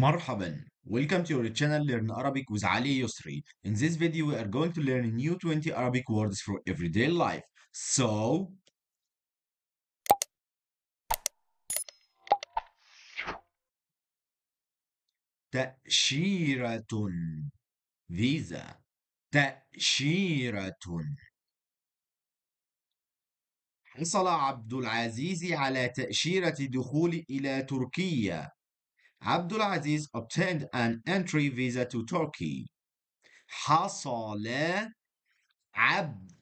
مرحبا Welcome to your channel Learn Arabic with Ali Yusri. In this video we are going to learn new 20 Arabic words for everyday life. So تأشيرة visa تأشيرة حصل عبد العزيز على تأشيرة دخول إلى تركيا عبد العزيز obtained an entry visa to Turkey. حصل عبد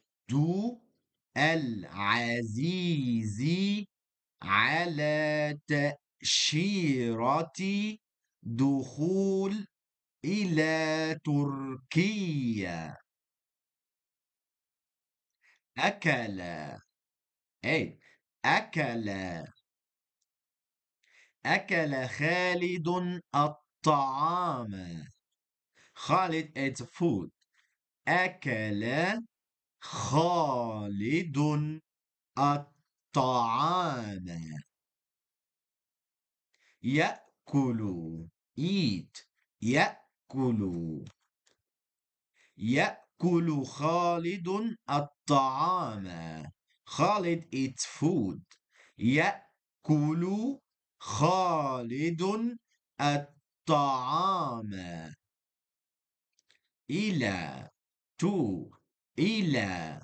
العزيز على تأشيرة دخول إلى تركيا. أكل أي أكل أكل خالد الطعام خالد ate فود. أكل خالد الطعام يأكل eat يأكل يأكل خالد الطعام خالد eats فود. يأكل خالد الطعام إلى تو إلى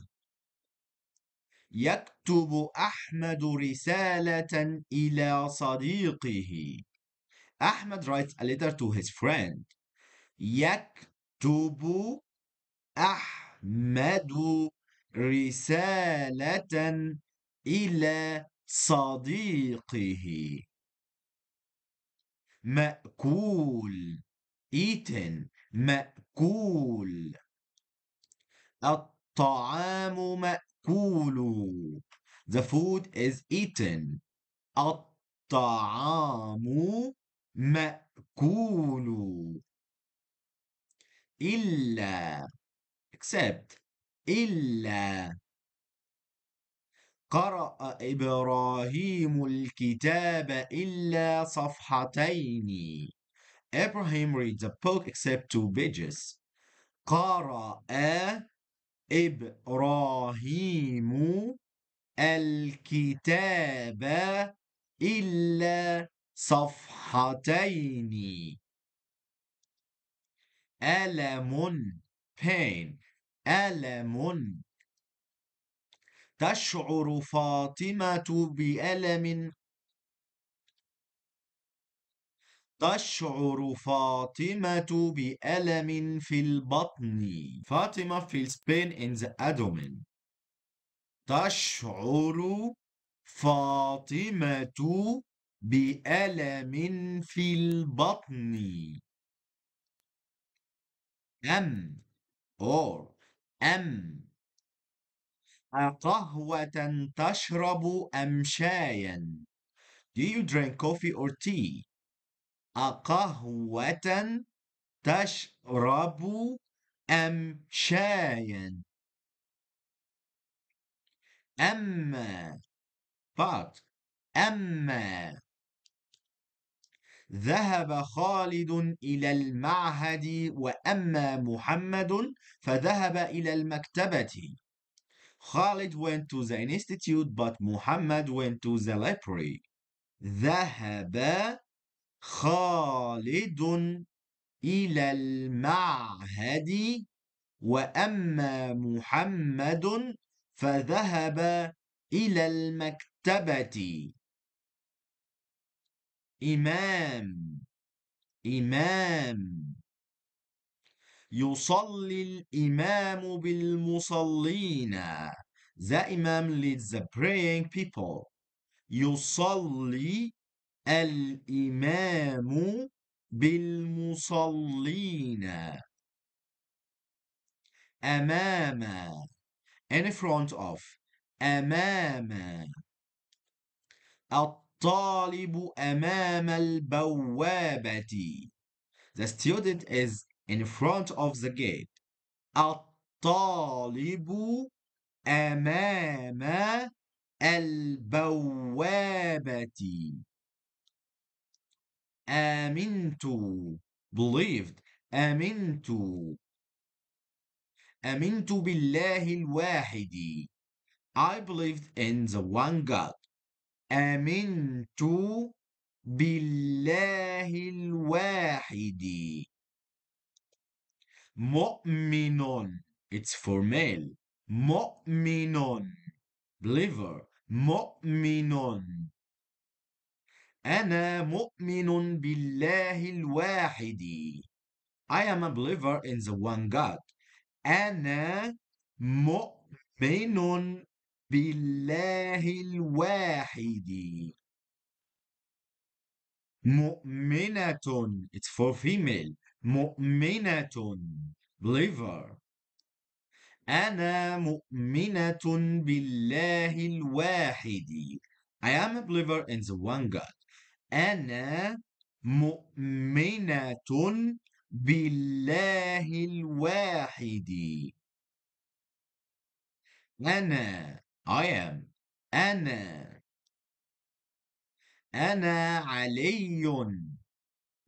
يكتب أحمد رسالة إلى صديقه Ahmed writes a letter to his friend يكتب أحمد رسالة إلى صديقه مأكول إيتن مأكول الطعام مأكول the food is eaten الطعام مأكول إلا except إلا قرأ إبراهيم الكتاب إلا صفحتين. Abraham reads a book except two pages. قرأ إبراهيم الكتاب إلا صفحتين. ألم pain ألم تشعر فاطمة بألم تشعر فاطمة بألم في البطن فاطمة feels pain in the abdomen تشعر فاطمة بألم في البطن أم or أم قهوة تشرب أم شايا؟ Do you drink coffee or tea? أقهوة تشرب أم شايا؟ أما but أما ذهب خالد إلى المعهد وأما محمد فذهب إلى المكتبة Khalid went to the institute but Muhammad went to the library. ذهب خالد إلى المعهد وأما محمد فذهب إلى المكتبة. إمام إمام يصلي الإمام بالمصلين The imam leads the praying people يصلي الإمام بالمصلين أمام in front of أمام الطالب أمام البوابة The student is in front of the gate الطالب أمام البوابة آمنت believed آمنت آمنت بالله الواحد I believed in the one God آمنت بالله الواحد mu'minun it's for male mu'minun believer mu'minun ana mu'minun billahi alwahidi i am a believer in the one god ana mu'minun billahi alwahidi mu'minatun it's for female مؤمنة believer أنا مؤمنة بالله الواحد I am a believer in the one God أنا مؤمنة بالله الواحد أنا I am أنا أنا علي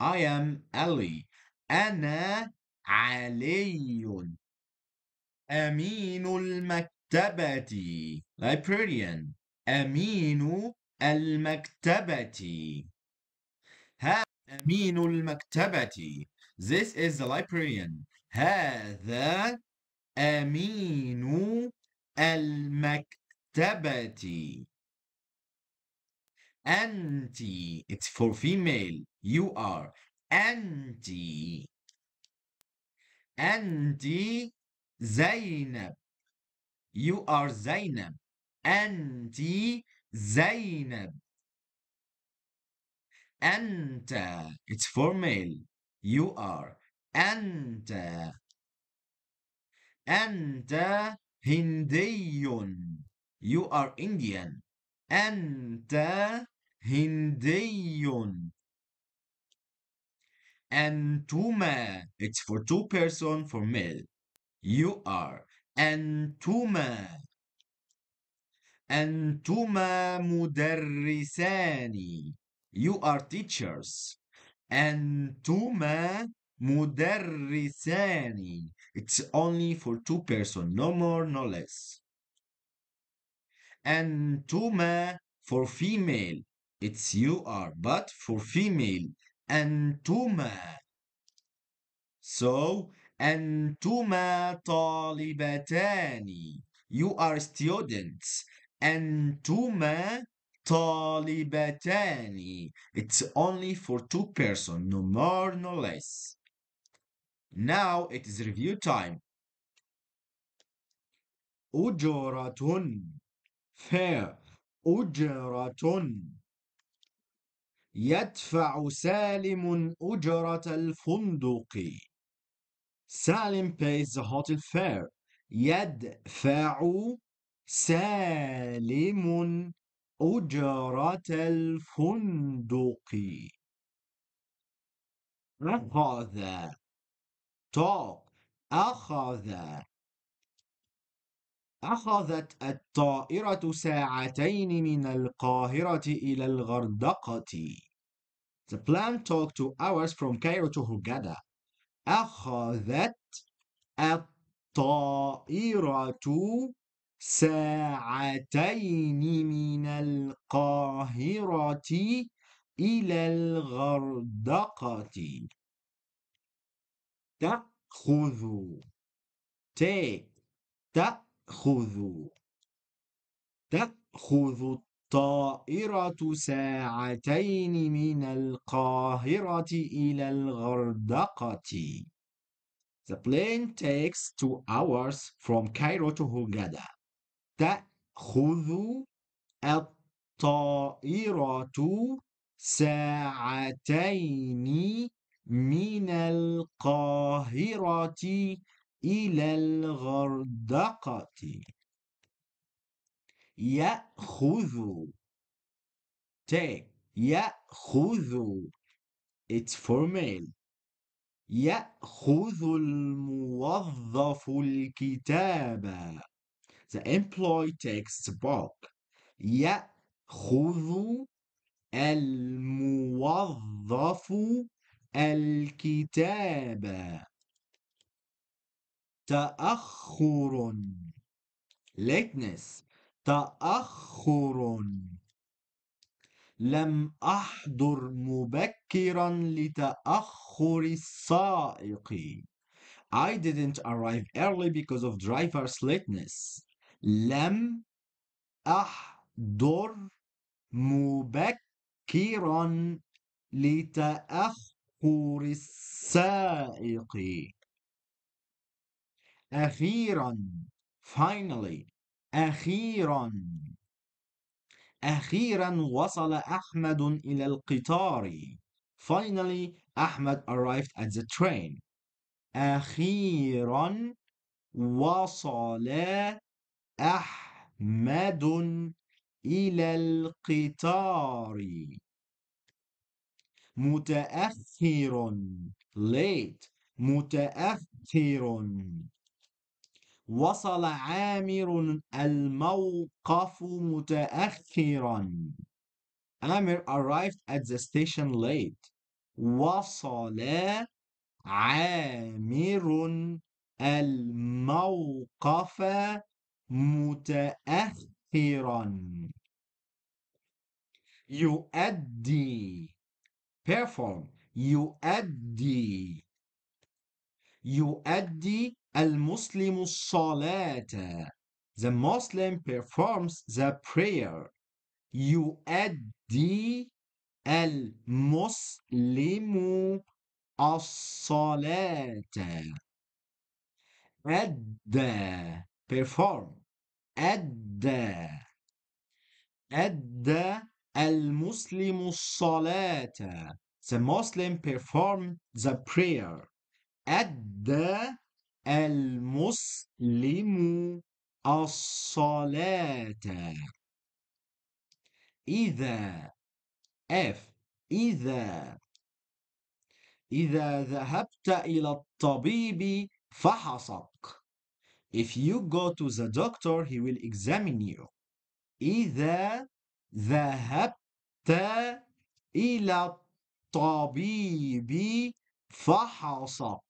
I am Ali أنا علي أمين المكتبة librarian أمين المكتبة هذا أمين المكتبة This is the librarian هذا أمين المكتبة أنت It's for female You are أنت أنت زينب You are زينب أنت زينب أنت It's formal You are أنت أنت هندي You are Indian أنت هندي and أنتما it's for two person for male you are And أنتما أنتما مدرسان you are teachers أنتما مدرسان it's only for two person no more no less أنتما for female it's you are but for female أنتما So أنتما طالبتان You are students أنتما طالبتان It's only for two person no more no less Now it is review time أجرة fair أجرة يدفع سالم أجرة الفندق سالم pays the hotel fare يدفع سالم أجرة الفندق أخذ talk أخذ أخذت الطائرة ساعتين من القاهرة إلى الغردقة. The plane took two hours from Cairo to Hurghada. أخذت الطائرة ساعتين من القاهرة إلى الغردقة. تأخذ take تأخذ تأخذ تأخذ الطائرة ساعتين من القاهرة إلى الغردقة. The plane takes two hours from Cairo to Hurghada. تأخذ الطائرة ساعتين من القاهرة إلى الغردقة يأخذ take يأخذ it's formal يأخذ الموظف الكتاب the employee takes the book يأخذ الموظف الكتاب تأخر lateness تأخر لم أحضر مبكرا لتأخر السائق I didn't arrive early because of driver's lateness لم أحضر مبكرا لتأخر السائق أخيرا finally أخيرا أخيرا وصل أحمد إلى القطار finally أحمد arrived at the train أخيرا وصل أحمد إلى القطار متأخر late متأخر وصل عامر الموقف متأخرا عامر arrived at the station late وصل عامر الموقف متأخرا يؤدي perform يؤدي يؤدي المسلم الصلاة The Muslim performs the prayer يؤدي المسلم الصلاة أدى perform أدى أدى المسلم الصلاة The Muslim performs the prayer أدى المسلم الصلاة إذا F إذا إذا ذهبت إلى الطبيب فحصك If you go to the doctor he will examine you إذا ذهبت إلى الطبيب فحصك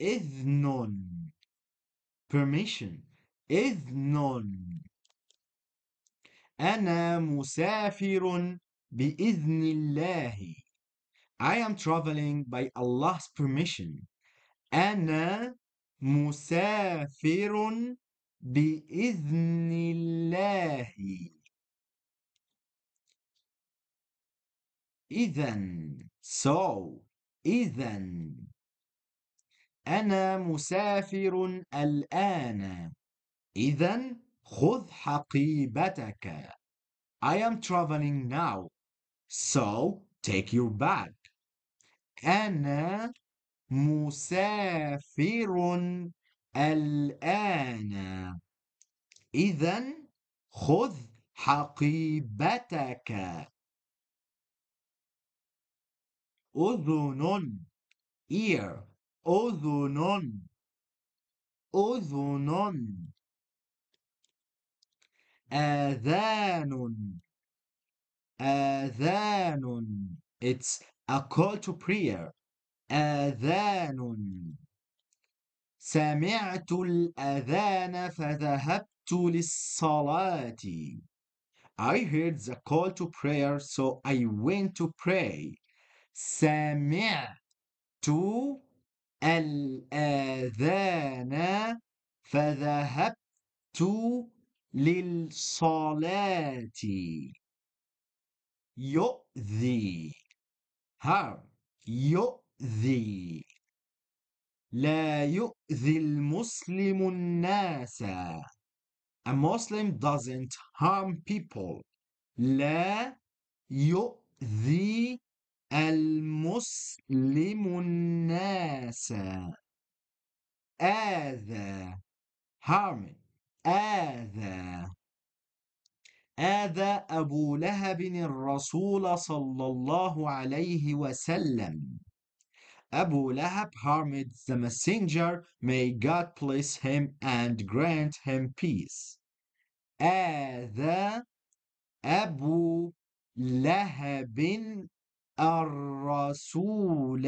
إذن permission إذن أنا مسافر بإذن الله I am traveling by Allah's permission أنا مسافر بإذن الله إذن so إذن أنا مسافر الآن. إذا خذ حقيبتك. I am traveling now. So take your bag. أنا مسافر الآن. إذا خذ حقيبتك. أذن ear أذن أذن آذان آذان It's a call to prayer آذان سمعت الأذان فذهبت للصلاة I heard the call to prayer so I went to pray سمعت الأذان فذهبت للصلاة يؤذي هر يؤذي لا يؤذي المسلم الناس A Muslim doesn't harm people لا يؤذي المسلم الناس آذى harming آذى آذى أبو لهب الرسول صلى الله عليه وسلم أبو لهب harmed the messenger, may God bless him and grant him peace. آذى أبو لهب الرسول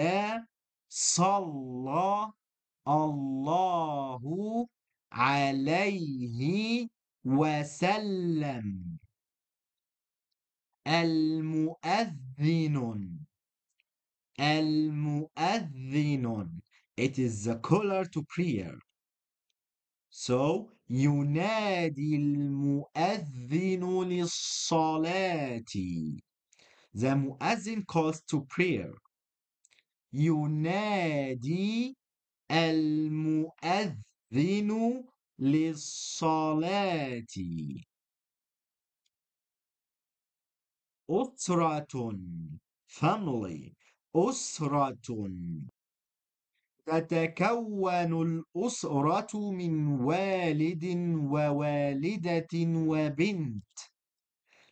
صلى الله عليه وسلم المؤذن المؤذن it is the caller to prayer so ينادي المؤذن للصلاة The muazzin calls to prayer. ينادي المؤذن للصلاة أسرة family أسرة تتكون الأسرة من والد ووالدة وبنت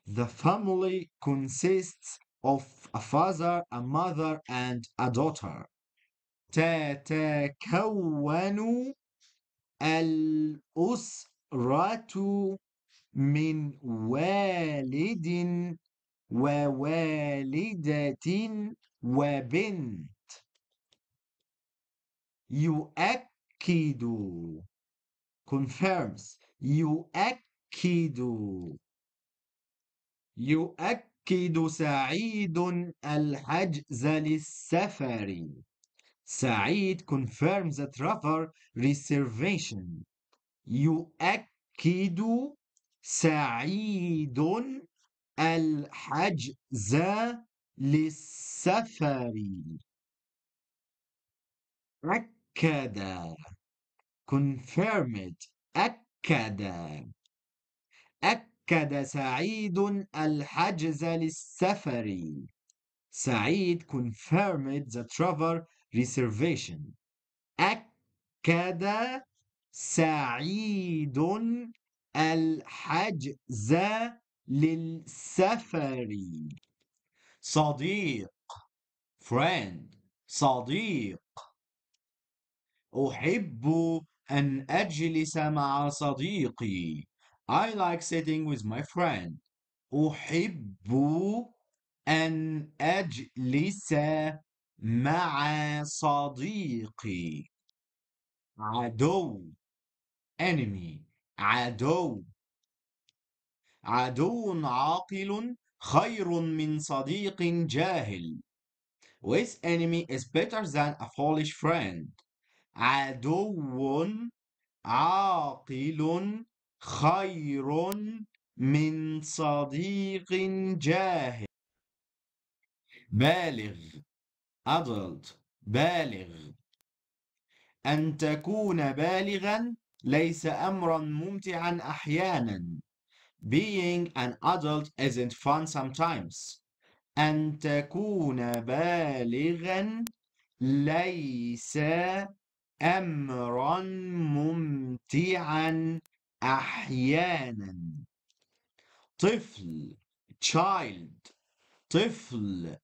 The family consists of a father, a mother, and a daughter. تتكون الأسرة من والد ووالدة وبنت يؤكد confirms يؤكد يؤكد سعيد الحجز للسفر سعيد confirms the travel reservation يؤكد سعيد الحجز للسفر أكد confirmed أكد أكد أكد سعيد الحجز للسفر سعيد confirmed the travel reservation أكد سعيد الحجز للسفر صديق friend صديق أحب أن أجلس مع صديقي I like sitting with my friend. أحب أن أجلس مع صديقي. عدو enemy عدو عدو عاقل خير من صديق جاهل. With enemy is better than a foolish friend. عدو عاقل خير من صديق جاهل بالغ adult بالغ أن تكون بالغا ليس أمرا ممتعا أحيانا being an adult isn't fun sometimes أن تكون بالغا ليس أمرا ممتعا أحيانا طفل child طفل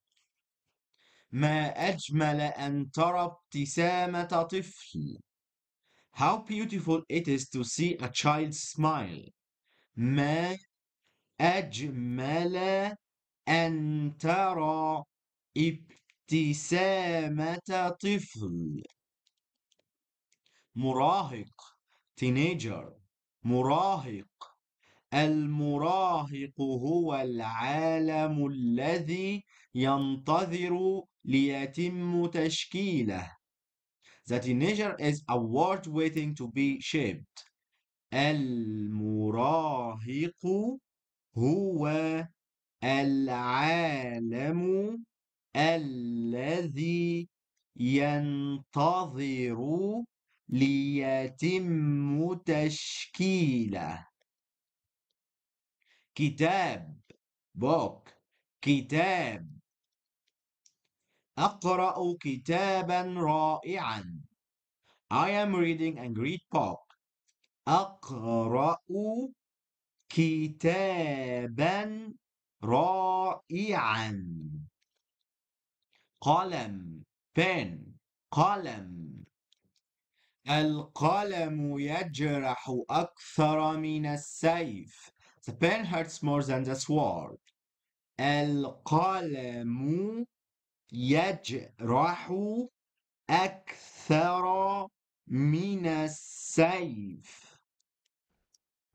ما أجمل أن ترى ابتسامة طفل How beautiful it is to see a child smile ما أجمل أن ترى ابتسامة طفل مراهق teenager مراهق المراهق هو العالم الذي ينتظر ليتم تشكيله The teenager is a word waiting to be shaped المراهق هو العالم الذي ينتظر ليتم تشكيله كتاب بوك كتاب أقرأ كتابا رائعا I am reading a great book أقرأ كتابا رائعا قلم pen قلم القلم يجرح أكثر من السيف. The pen hurts more than the sword. القلم يجرح أكثر من السيف.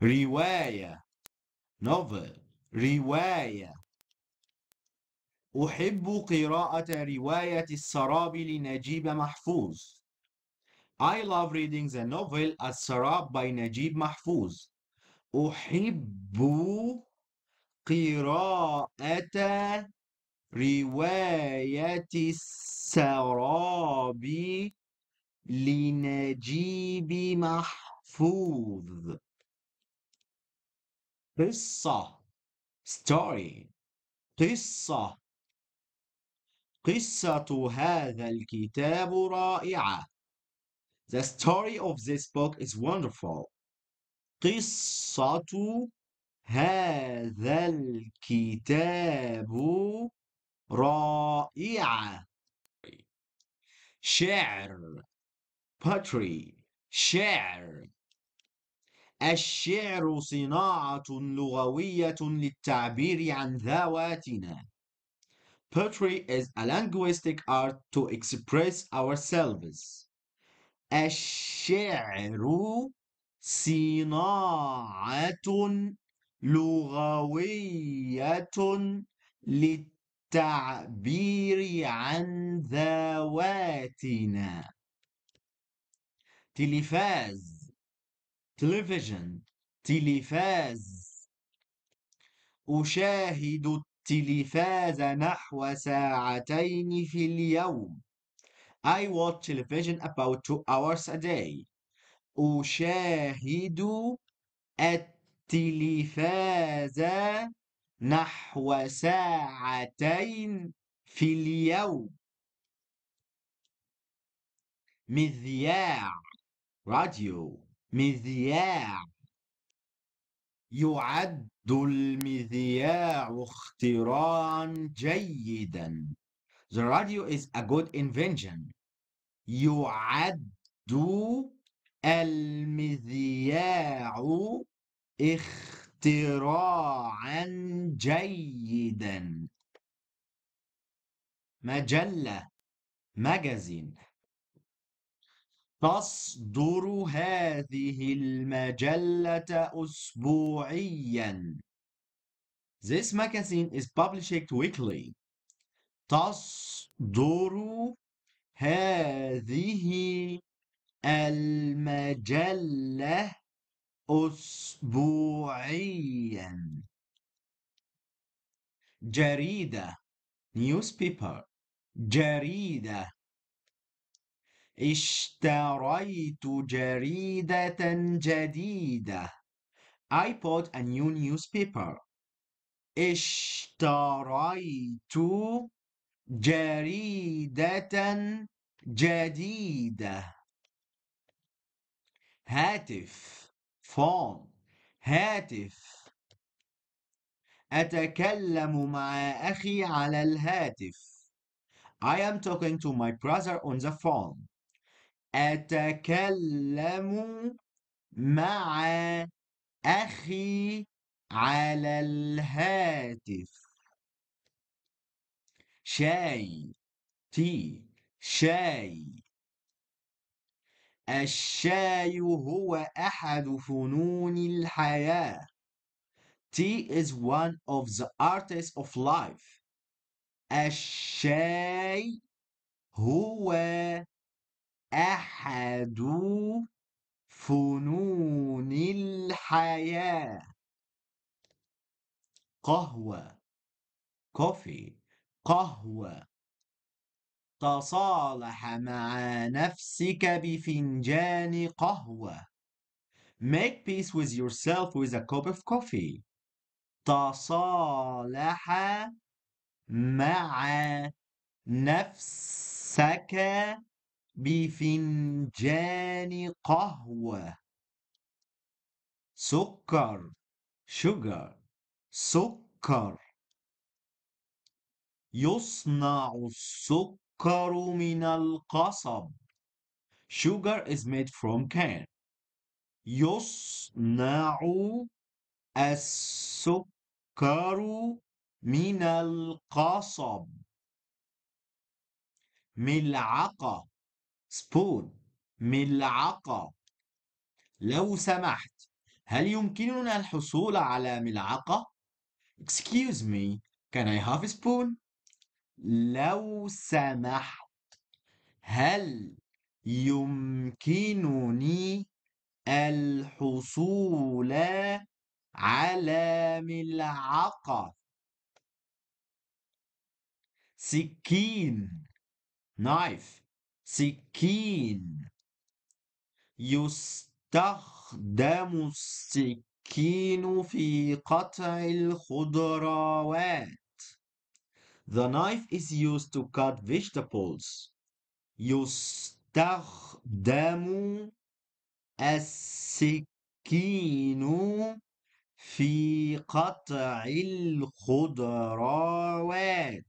رواية novel رواية أحب قراءة رواية السراب لنجيب محفوظ I love reading the novel السراب by نجيب محفوظ أحب قراءة رواية السراب لنجيب محفوظ قصة story قصة قصة هذا الكتاب رائعة The story of this book is wonderful. قصة هذا الكتاب رائعة. شعر poetry شعر الشعر صناعة لغوية للتعبير عن ذواتنا. Poetry is a linguistic art to express ourselves. الشعر صناعة لغوية للتعبير عن ذواتنا تلفاز تلفزيون تلفاز أشاهد التلفاز نحو ساعتين في اليوم I watch television about two hours a day أشاهد التلفاز نحو ساعتين في اليوم مذياع راديو مذياع يعد المذياع اختراعا جيدا The radio is a good invention. يعد المذياع اختراعا جيدا. مجلة ماجازين تصدر هذه المجلة أسبوعيا. This magazine is published weekly. تصدر هذه المجلة أسبوعيا جريدة newspaper جريدة اشتريت جريدة جديدة I bought a new newspaper اشتريت جريدة جديدة هاتف فون هاتف أتكلم مع أخي على الهاتف I am talking to my brother on the phone أتكلم مع أخي على الهاتف شاي تي شاي الشاي هو أحد فنون الحياة Tea is one of the artists of life الشاي هو أحد فنون الحياة قهوة coffee قهوة تصالح مع نفسك بفنجان قهوة Make peace with yourself with a cup of coffee تصالح مع نفسك بفنجان قهوة سكر sugar سكر يصنع السكر من القصب sugar is made from can يصنع السكر من القصب ملعقة spoon ملعقة لو سمحت هل يمكننا الحصول على ملعقة؟ Excuse me, can I have a spoon? لو سمحت هل يمكنني الحصول على ملعقة سكين نايف سكين يستخدم السكين في قطع الخضروات The knife is used to cut vegetables. يستخدم السكين في قطع الخضروات.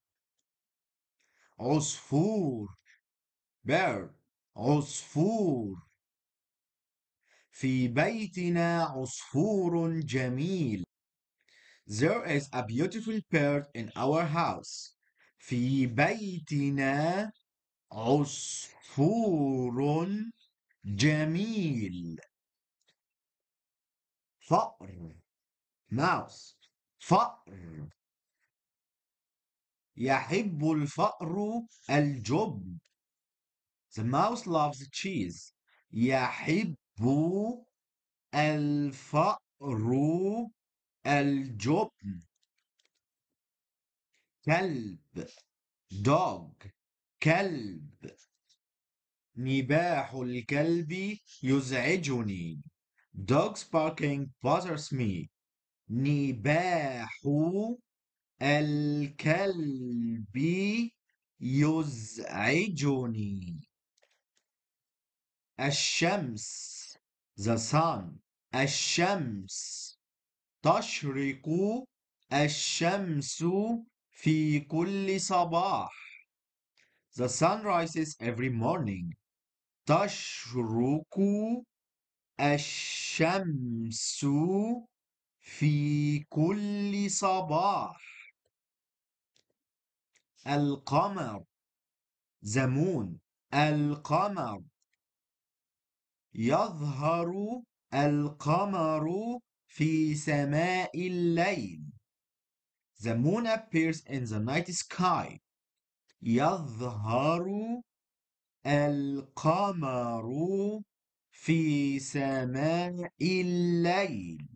عصفور bird عصفور في بيتنا عصفور جميل There is a beautiful bird in our house. في بيتنا عصفور جميل فأر ماوس فأر يحب الفأر الجبن The mouse loves cheese يحب الفأر الجبن كلب dog كلب نباح الكلب يزعجني dogs barking bothers me نباح الكلب يزعجني الشمس the sun الشمس تشرق الشمس في كل صباح The sun rises every morning تشرق الشمس في كل صباح القمر The moon القمر يظهر القمر في سماء الليل The moon appears in the night sky. يظهر القمر في سماء الليل.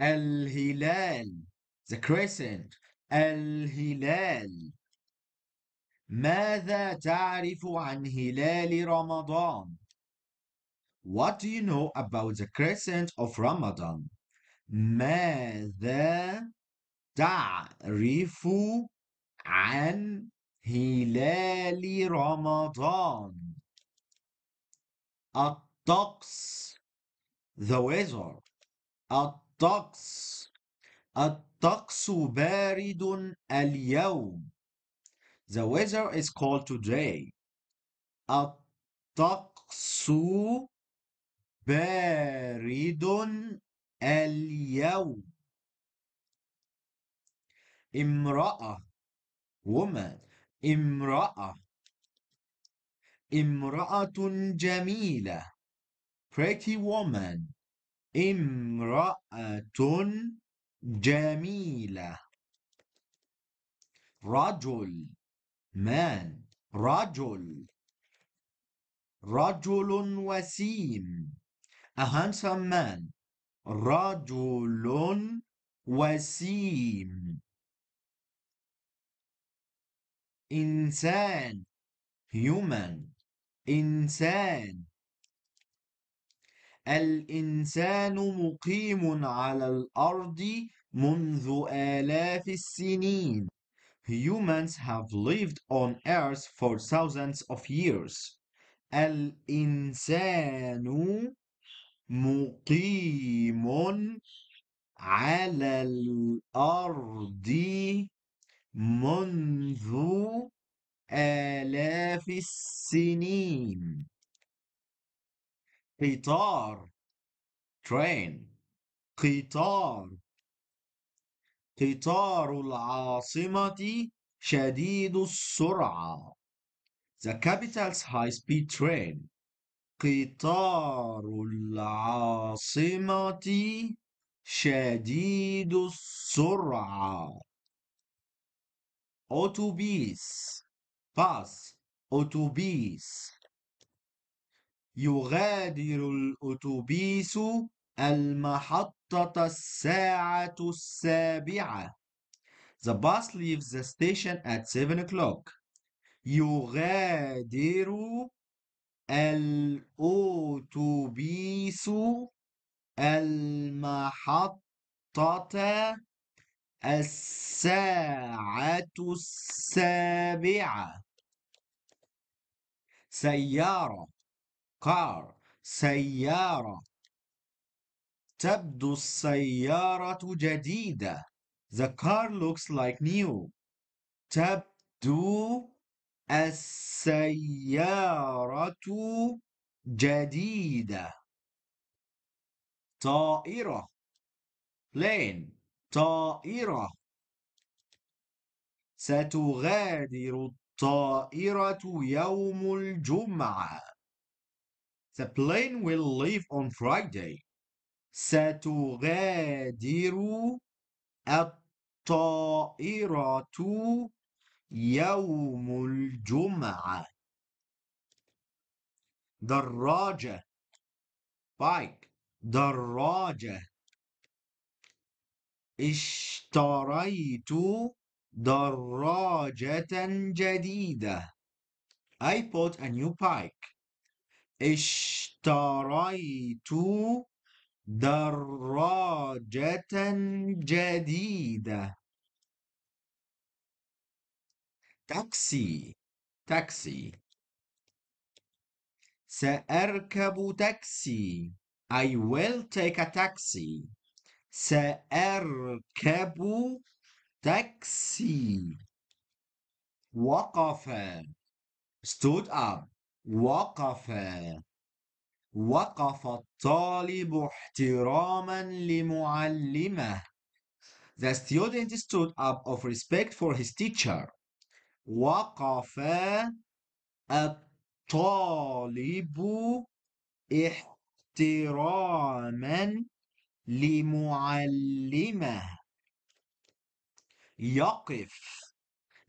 الهلال the crescent الهلال ماذا تعرف عن هلال رمضان? What do you know about the crescent of Ramadan? ماذا تعرف عن هلال رمضان الطقس the weather الطقس الطقس بارد اليوم The weather is cold today الطقس بارد اليوم امرأة woman امرأة امرأة جميلة pretty woman امرأة جميلة رجل man رجل رجل وسيم a handsome man رجل وسيم إنسان human إنسان الإنسان مقيم على الأرض منذ آلاف السنين Humans have lived on earth for thousands of years الإنسان مقيم على الأرض منذ آلاف السنين قطار train قطار قطار العاصمة شديد السرعة The capital's high-speed train قطار العاصمة شديد السرعة أوتوبيس باس أوتوبيس يغادر الأوتوبيس المحطة الساعة السابعة The bus leaves the station at 7 o'clock. يغادر الأوتوبيس المحطة الساعة السابعة سيارة كار سيارة تبدو السيارة جديدة The car looks like new تبدو السيارة جديدة طائرة plane طائرة ستغادر الطائرة يوم الجمعة The plane will leave on Friday ستغادر الطائرة يوم الجمعة دراجة بايك دراجة اشتريت دراجة جديدة I bought a new bike اشتريت دراجة جديدة تاكسي تاكسي سأركب تاكسي I will take a taxi سأركب تاكسي وقف stood up وقف وقف الطالب احتراما لمعلمه The student stood up of respect for his teacher وقف الطالب احتراما لمعلمه يقف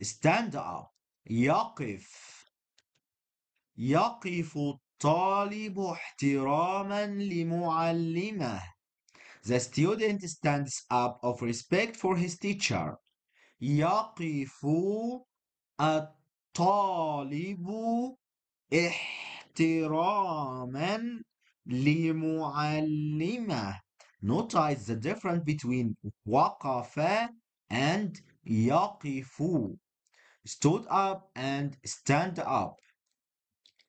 stand up يقف يقف الطالب احتراما لمعلمه The student stands up of respect for his teacher. يقف الطالب احتراما لمعلمه Notice the difference between وقف and يقف stood up and stand up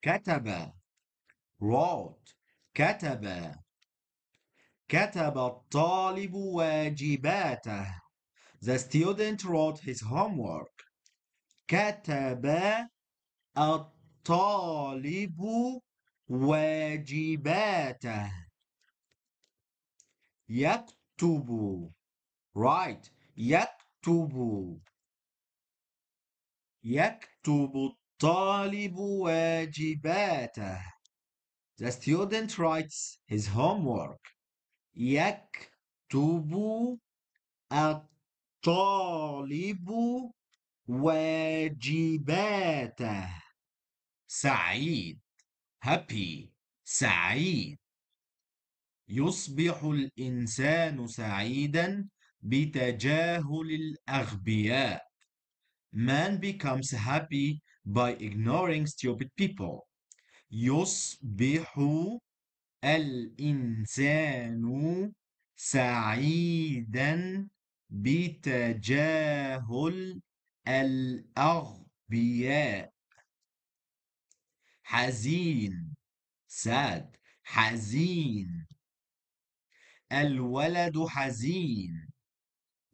كتب wrote كتب كتب الطالب واجباته The student wrote his homework كتب الطالب واجباته يكتب right يكتب يكتب الطالب واجباته The student writes his homework يكتب الطالب واجباته سعيد هابي سعيد يصبح الإنسان سعيدا بتجاهل الأغبياء Man becomes happy by ignoring stupid people. يصبح الإنسان سعيدا بتجاهل الأغبياء حزين sad حزين الولد حزين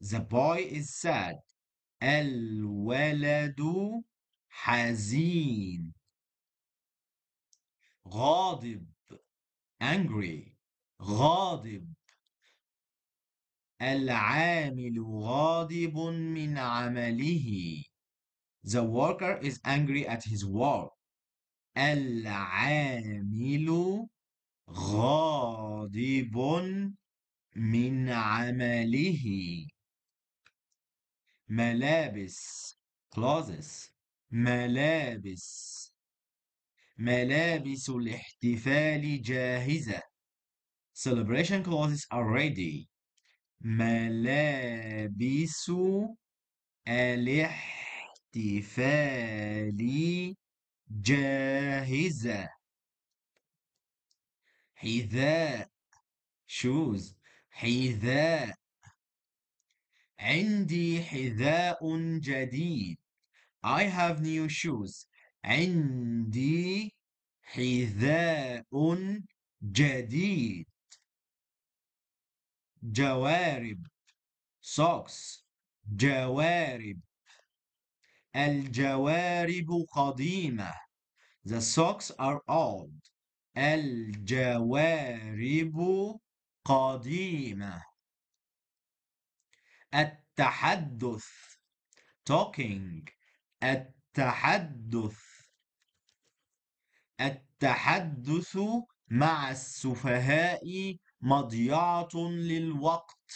the boy is sad الولد حزين غاضب angry غاضب العامل غاضب من عمله The worker is angry at his work العامل غاضب من عمله ملابس clothes ملابس ملابس الاحتفال جاهزة celebration clothes are ready ملابس الاحتفال جاهزة حذاء شوز حذاء عندي حذاء جديد I have new shoes عندي حذاء جديد جوارب socks جوارب الجوارب قديمة the socks are old الجوارب قديمة التحدث talking التحدث التحدث مع السفهاء مضيعة للوقت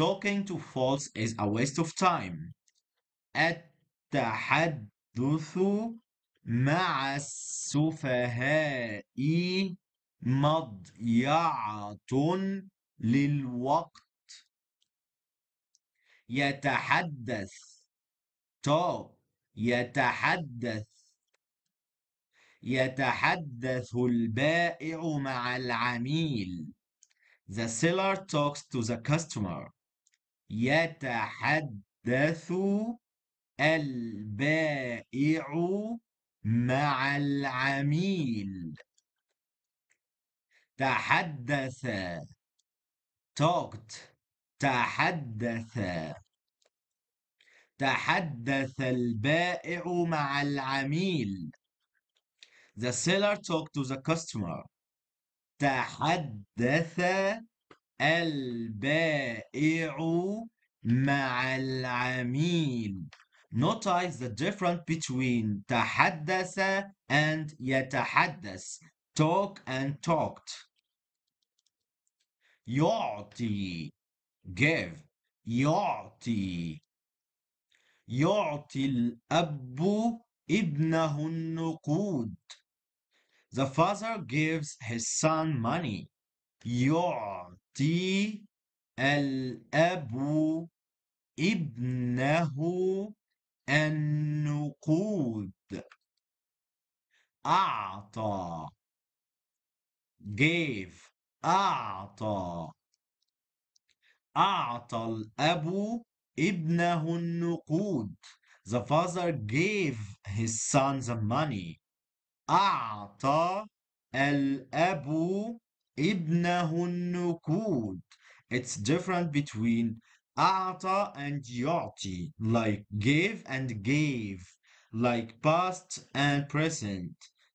talking to false is a waste of time التحدث مع السفهاء مضيعة للوقت يتحدث talk يتحدث يتحدث البائع مع العميل The seller talks to the customer. يتحدث البائع مع العميل. تحدث talked تحدث تحدث البائع مع العميل. The seller talked to the customer. تحدث البائع مع العميل Notice the difference between تحدث and يتحدث talk and talked يعطي give يعطي يعطي الأب ابنه النقود The father gives his son money. يعطي الأب ابنه النقود. أعطى gave أعطى أعطى الأب ابنه النقود. The father gave his son the money. أعطى الأب ابنه النقود It's different between أعطى and يعطي like give and gave like past and present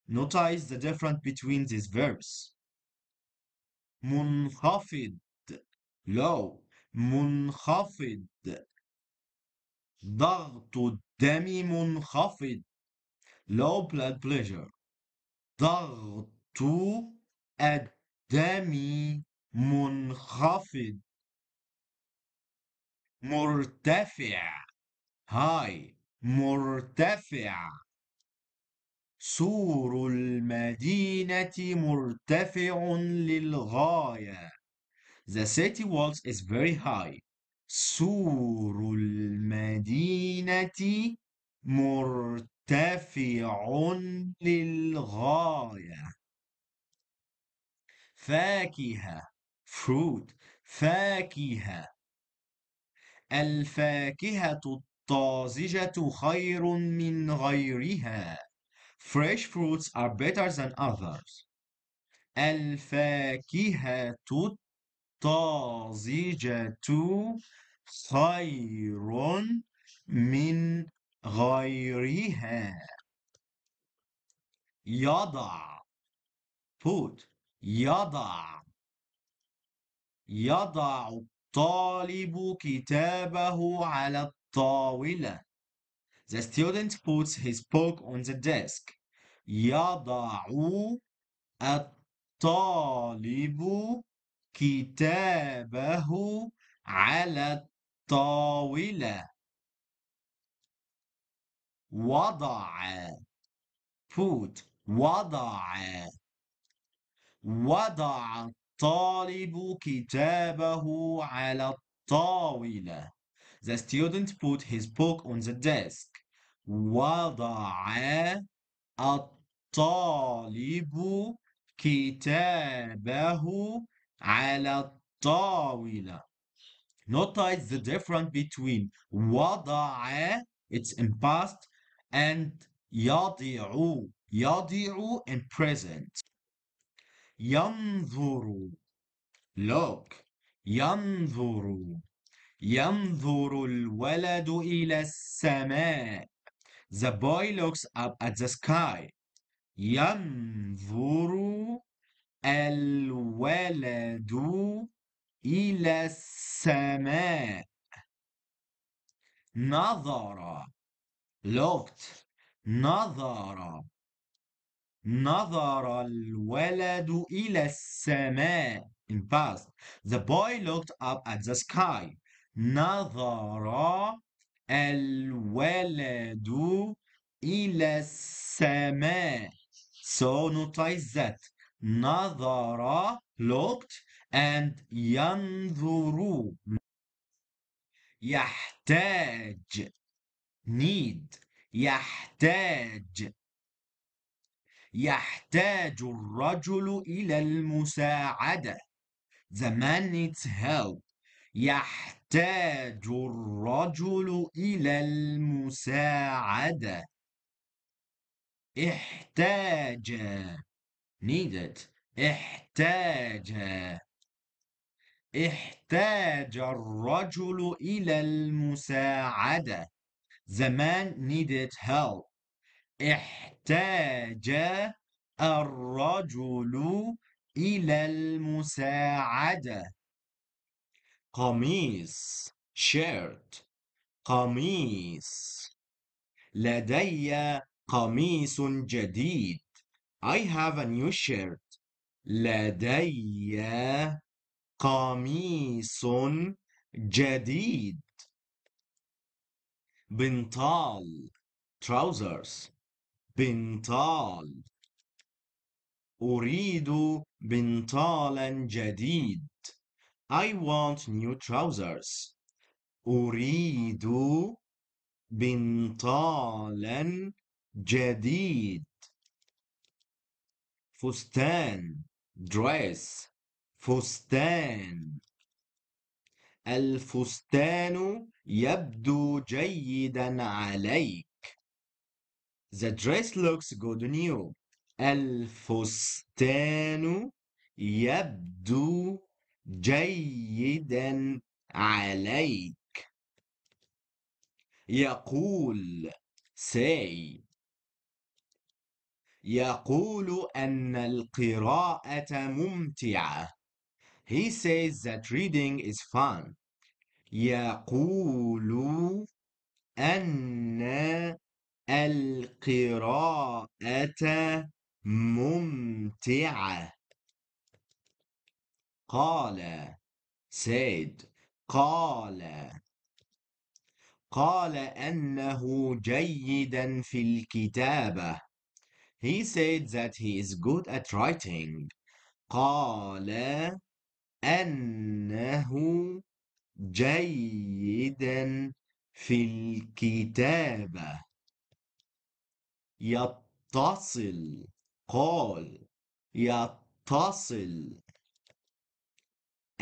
Notice the difference between these verbs منخفض low منخفض ضغط الدم منخفض low blood pressure ضغط الدم منخفض مرتفع هاي مرتفع سور المدينة مرتفع للغاية The city walls is very high سور المدينة مرتفع مرتفع للغاية فاكهة fruit فاكهة الفاكهة الطازجة خير من غيرها fresh fruits are better than others الفاكهة الطازجة خير من غيرها يضع put يضع يضع الطالب كتابه على الطاولة The student puts his book on the desk يضع الطالب كتابه على الطاولة وضع put وضع وضع الطالب كتابه على الطاولة The student put his book on the desk وضع الطالب كتابه على الطاولة Notice the difference between وضع it's in past and يضيع يضيع in present ينظروا look ينظروا ينظر الولد إلى السماء The boy looks up at the sky ينظر الولد إلى السماء نظر looked نظر نظر الولد إلى السماء in past the boy looked up at the sky نظر الولد إلى السماء so notice that نظر looked and ينظر يحتاج need يحتاج يحتاج الرجل إلى المساعدة the man needs help يحتاج الرجل إلى المساعدة احتاج needed احتاج احتاج الرجل إلى المساعدة The man needed help. احتاج الرجل إلى المساعدة. قميص شيرت قميص لدي قميص جديد. I have a new shirt. لدي قميص جديد بنطال trousers بنطال أريد بنطالا جديد I want new trousers أريد بنطالا جديد فستان dress فستان الفستان يبدو جيدا عليك. The dress looks good on you. الفستان يبدو جيدا عليك. يقول say يقول أن القراءة ممتعة. He says that reading is fun. يقول أن القراءة ممتعة. قال said قال قال أنه جيدا في الكتابة. He said that he is good at writing. قال أنه جيدا في الكتابة يتصل قال يتصل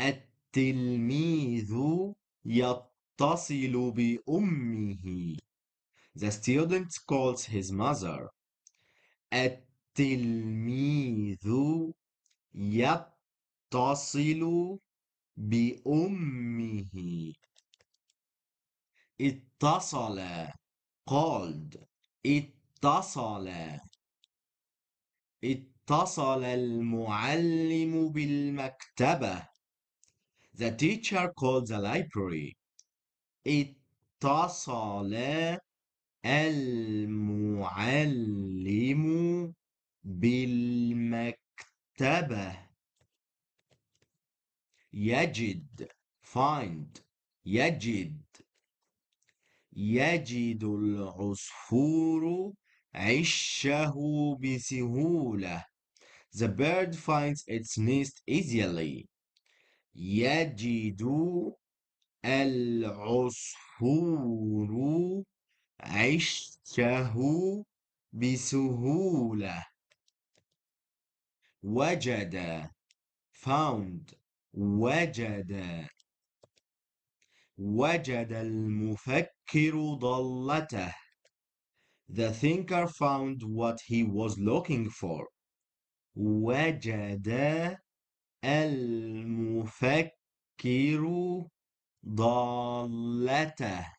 التلميذ يتصل بأمه The student calls his mother التلميذ يتصل اتصل بأمه اتصل called اتصل اتصل المعلم بالمكتبة The teacher called the library اتصل المعلم بالمكتبة يجد find يجد يجد العصفور عشه بسهولة The bird finds its nest easily يجد العصفور عشه بسهولة وجد found وجد وجد المفكر ضالته The thinker found what he was looking for وجد المفكر ضالته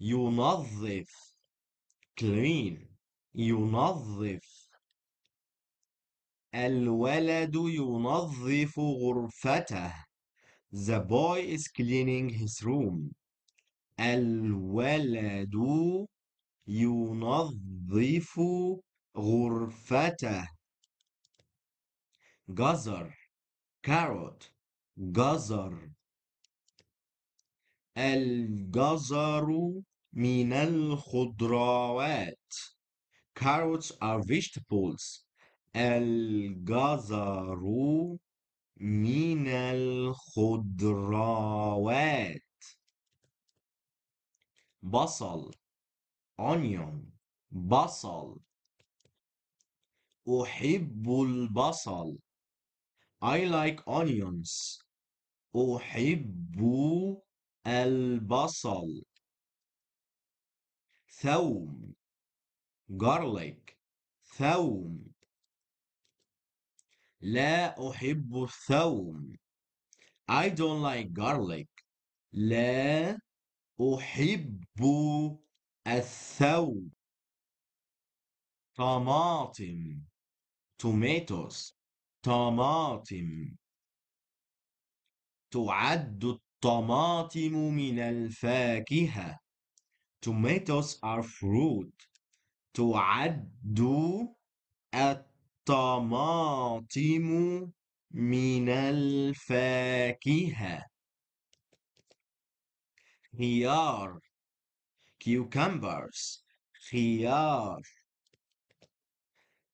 ينظف clean ينظف الولد ينظف غرفته. The boy is cleaning his room. الولد ينظف غرفته. جزر carrot جزر الجزر من الخضروات. Carrots are vegetables. الجزر من الخضروات بصل onion بصل أحب البصل I like onions أحب البصل ثوم garlic ثوم لا أحب الثوم I don't like garlic لا أحب الثوم طماطم tomatoes طماطم تعد الطماطم من الفاكهة tomatoes are fruit تعد الطماطم الطماطم من الفاكهة خيار cucumbers خيار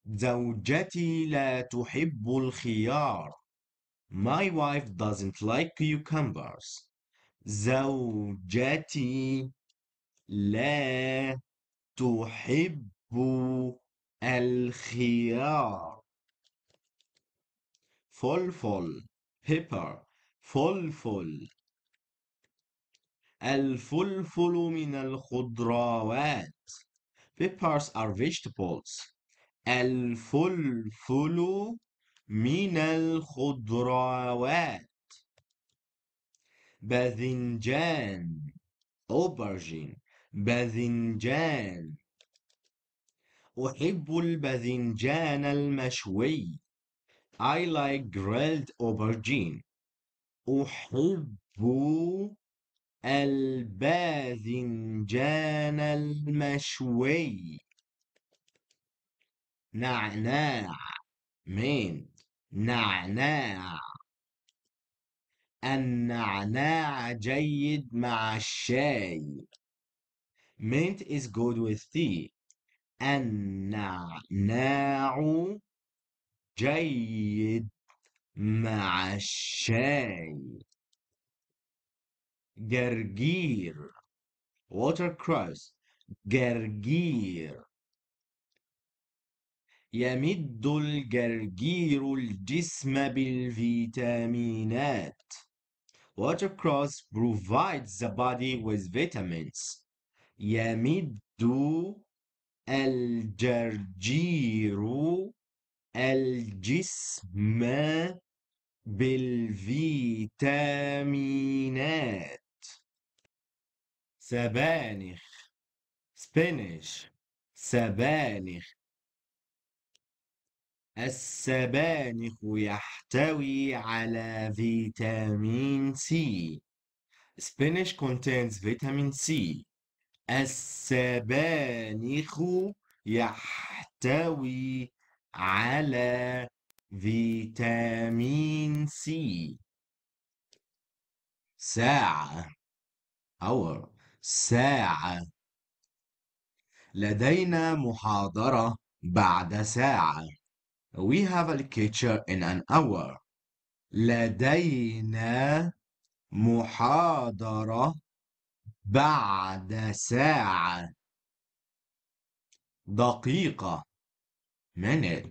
زوجتي لا تحب الخيار My wife doesn't like cucumbers زوجتي لا تحب الخيار فلفل pepper فلفل الفلفل من الخضروات peppers are vegetables الفلفل من الخضروات باذنجان aubergine باذنجان أحب الباذنجان المشوي I like grilled aubergine أحب الباذنجان المشوي نعناع مين نعناع النعناع جيد مع الشاي mint is good with tea النعناع جيد مع الشاي جرجير watercress جرجير يمد الجرجير الجسم بالفيتامينات water cross provides the body with vitamins يمد الجرجير الجسم بالفيتامينات سبانخ سبانيش سبانخ السبانخ يحتوي على فيتامين سي Spinach contains vitamin C السبانخ يحتوي على فيتامين سي ساعة hour ساعة لدينا محاضرة بعد ساعة We have a lecture in an hour لدينا محاضرة بعد ساعة دقيقة minute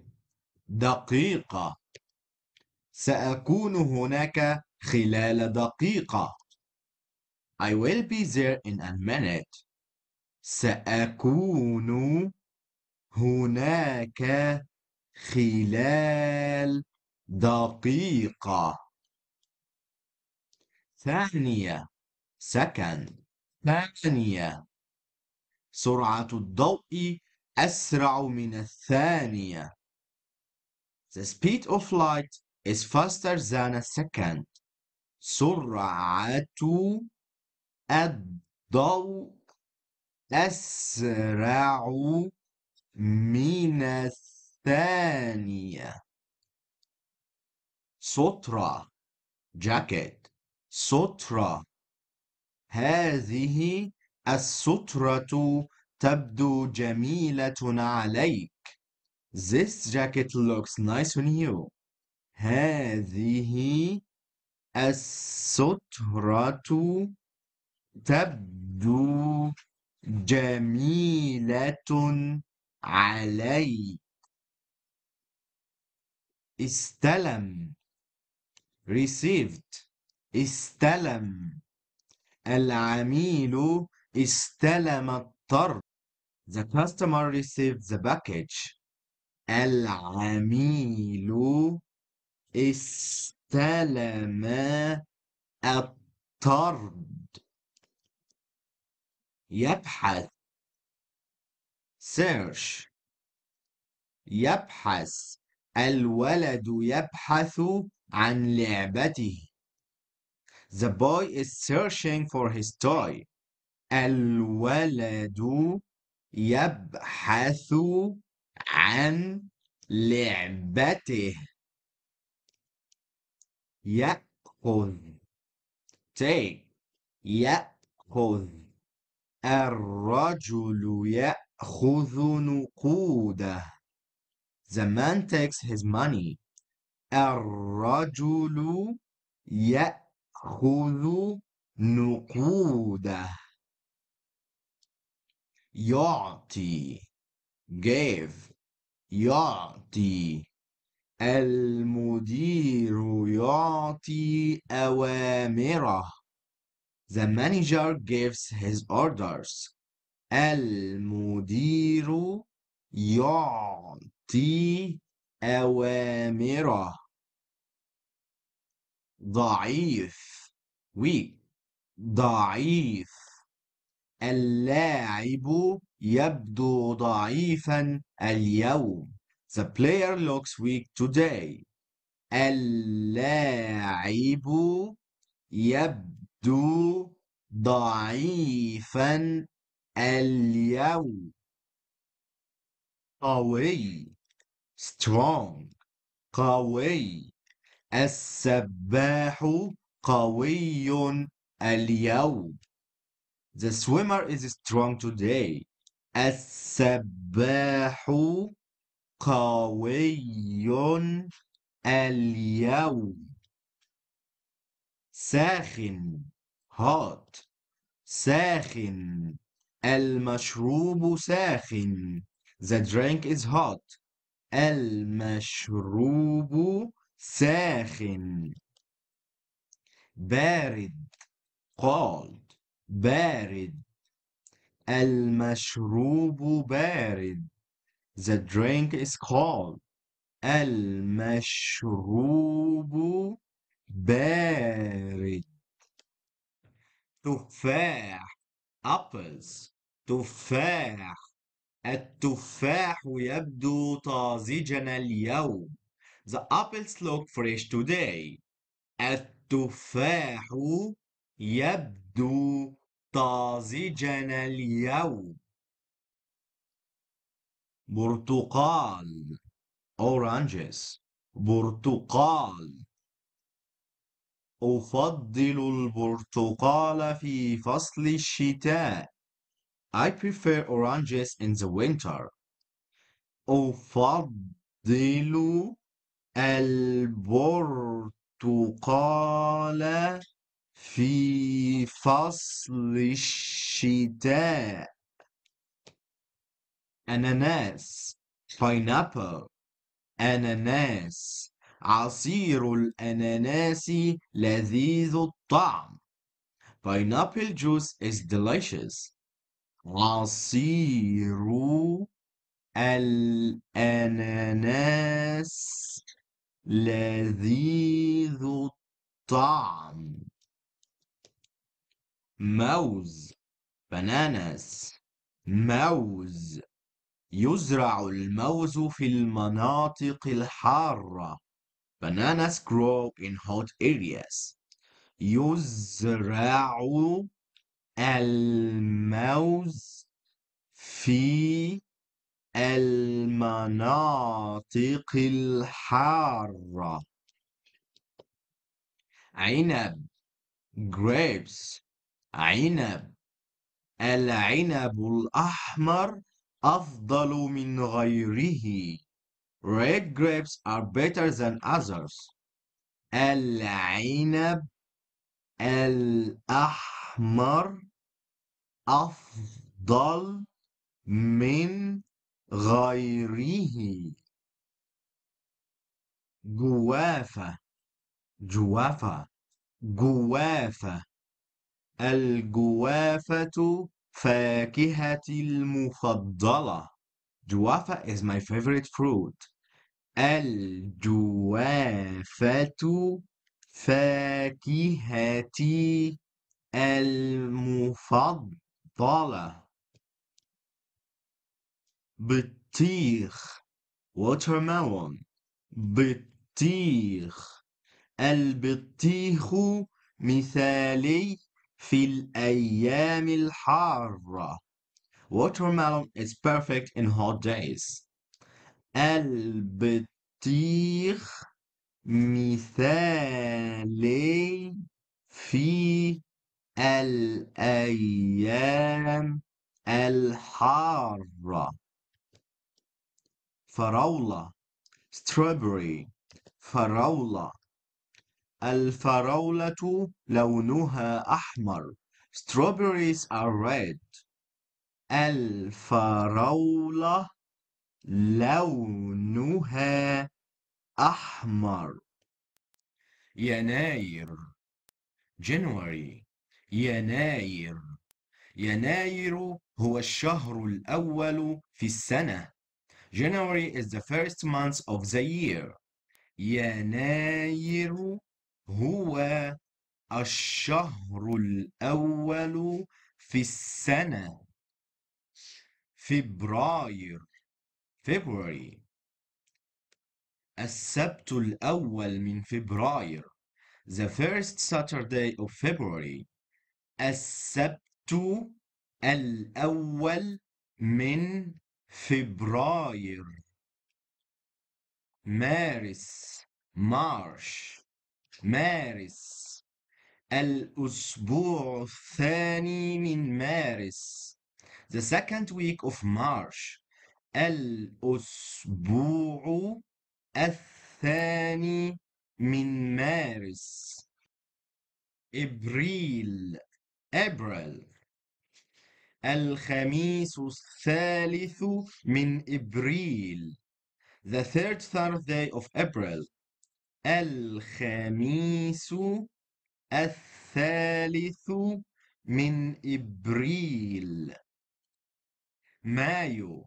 دقيقة سأكون هناك خلال دقيقة I will be there in a minute سأكون هناك خلال دقيقة ثانية second ثمانية سرعة الضوء أسرع من الثانية The speed of light is faster than a second سرعة الضوء أسرع من الثانية سترة jacket سترة هذه السترة تبدو جميلة عليك. This jacket looks nice on you. هذه السترة تبدو جميلة عليك. استلم received استلم العميل استلم الطرد The customer received the package العميل استلم الطرد يبحث search يبحث الولد يبحث عن لعبته The boy is searching for his toy. الولد يبحث عن لعبته. يأخذ take يأخذ الرجل يأخذ نقوده. The man takes his money. الرجل يأخذ يأخذ نقوده يعطي gave يعطي المدير يعطي أوامره The manager gives his orders المدير يعطي أوامره ضعيف weak ضعيف اللاعب يبدو ضعيفا اليوم The player looks weak today اللاعب يبدو ضعيفا اليوم قوي strong قوي السباح قوي اليوم The swimmer is strong today السباح قوي اليوم ساخن hot ساخن المشروب ساخن The drink is hot المشروب ساخن بارد cold بارد المشروب بارد the drink is cold المشروب بارد تفاح apples تفاح التفاح يبدو طازجا اليوم The apples look fresh today. التفاح يبدو طازجا اليوم. برتقال oranges برتقال أفضل البرتقال في فصل الشتاء. I prefer oranges in the winter. أفضل البرتقال في فصل الشتاء أناناس pineapple أناناس عصير الأناناس لذيذ الطعم pineapple juice is delicious عصير الأناناس لذيذ الطعم موز بناناس موز يزرع الموز في المناطق الحارة bananas grow in hot areas يزرع الموز في المناطق الحارة عنب grapes عنب العنب الأحمر أفضل من غيره red grapes are better than others العنب الأحمر أفضل من غيره جوافة جوافة جوافة الجوافة فاكهة المفضلة جوافة is my favorite fruit الجوافة فاكهتي المفضلة بطيخ watermelon بطيخ البطيخ مثالي في الأيام الحارة watermelon is perfect in hot days البطيخ مثالي في الأيام الحارة فراولة strawberry فراولة الفراولة لونها أحمر strawberries are red الفراولة لونها أحمر يناير January يناير يناير هو الشهر الأول في السنة January is the first month of the year. يناير هو الشهر الأول في السنة. فبراير February السبت الأول من فبراير The first Saturday of February السبت الأول من فبراير مارس مارش مارس الأسبوع الثاني من مارس the second week of March الأسبوع الثاني من مارس إبريل إبريل الخميس الثالث من إبريل the third Thursday of April الخميس الثالث من إبريل مايو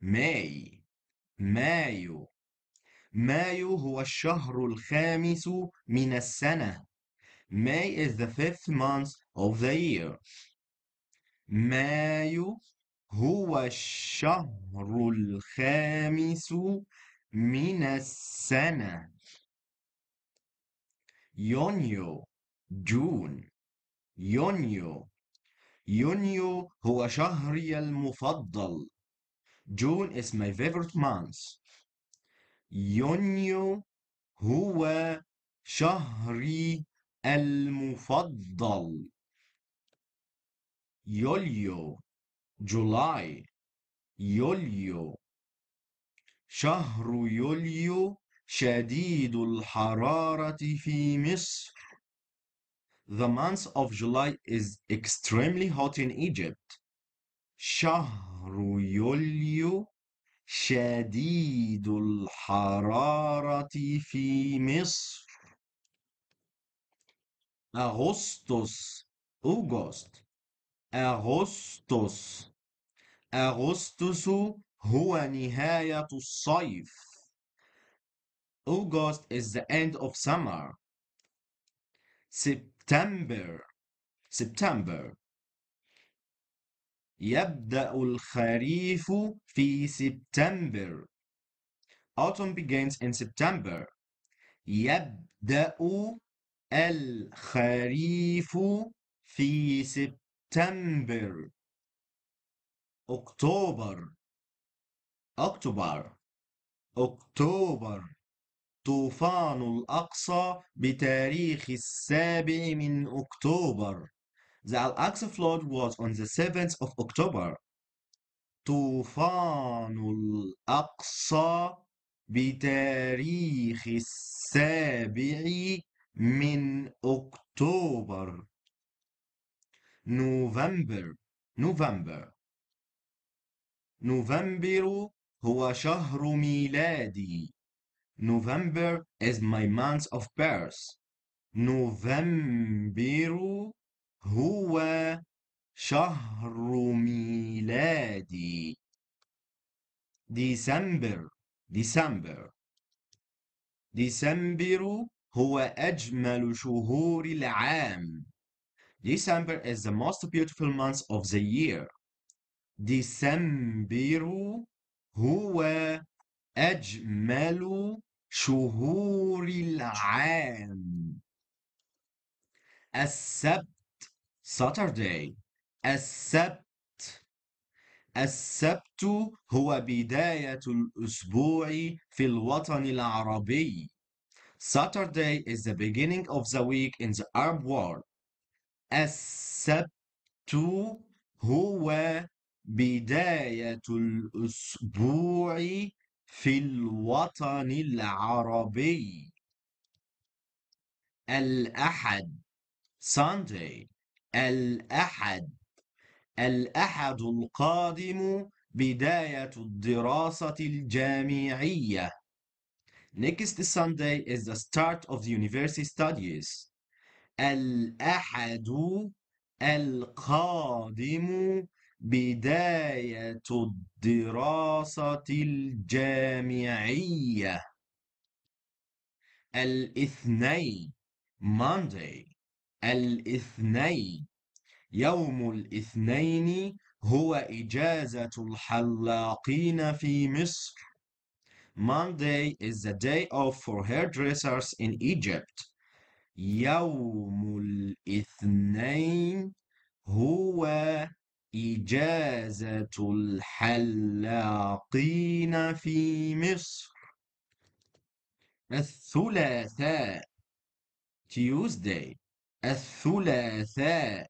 ماي مايو مايو هو الشهر الخامس من السنة May is the fifth month of the year مايو هو الشهر الخامس من السنة يونيو جون يونيو يونيو هو شهري المفضل جون is my favorite month يونيو هو شهري المفضل يوليو July يوليو شهر يوليو شديد الحرارة في مصر The month of July is extremely hot in Egypt. شهر يوليو شديد الحرارة في مصر. أغسطس August أغسطس أغسطس هو نهاية الصيف August is the end of summer September September يبدأ الخريف في سبتمبر Autumn begins in September يبدأ الخريف في سبتمبر سبتمبر أكتوبر أكتوبر أكتوبر طوفان الأقصى بتاريخ السابع من أكتوبر The Al-Aqsa flood was on the 7th of October. طوفان الأقصى بتاريخ السابع من أكتوبر. نوفمبر نوفمبر نوفمبر هو شهر ميلادي نوفمبر is my month of birth نوفمبر هو شهر ميلادي ديسمبر ديسمبر ديسمبر هو أجمل شهور العام December is the most beautiful month of the year. ديسمبر هو أجمل شهور العام. السبت Saturday. السبت السبت هو بداية الأسبوع في الوطن العربي. Saturday is the beginning of the week in the Arab world. السبت هو بداية الأسبوع في الوطن العربي الأحد Sunday الأحد الأحد القادم بداية الدراسة الجامعية Next Sunday is the start of the university studies. الأحد القادم بداية الدراسة الجامعية الاثنين Monday الاثنين يوم الاثنين هو إجازة الحلاقين في مصر Monday is the day off for hairdressers in Egypt يوم الاثنين هو إجازة الحلاقين في مصر الثلاثاء Tuesday الثلاثاء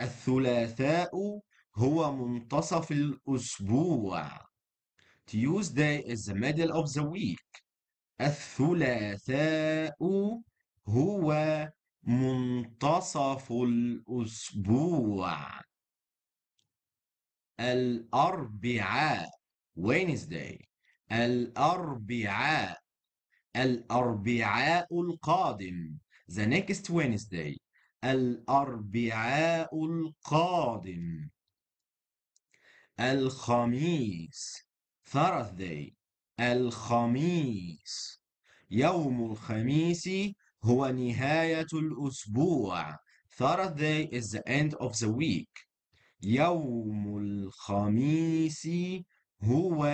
الثلاثاء هو منتصف الأسبوع Tuesday is the middle of the week الثلاثاء هو منتصف الأسبوع الأربعاء Wednesday الأربعاء الأربعاء القادم the next Wednesday الأربعاء القادم الخميس Thursday الخميس يوم الخميس هو نهاية الأسبوع Thursday is the end of the week يوم الخميس هو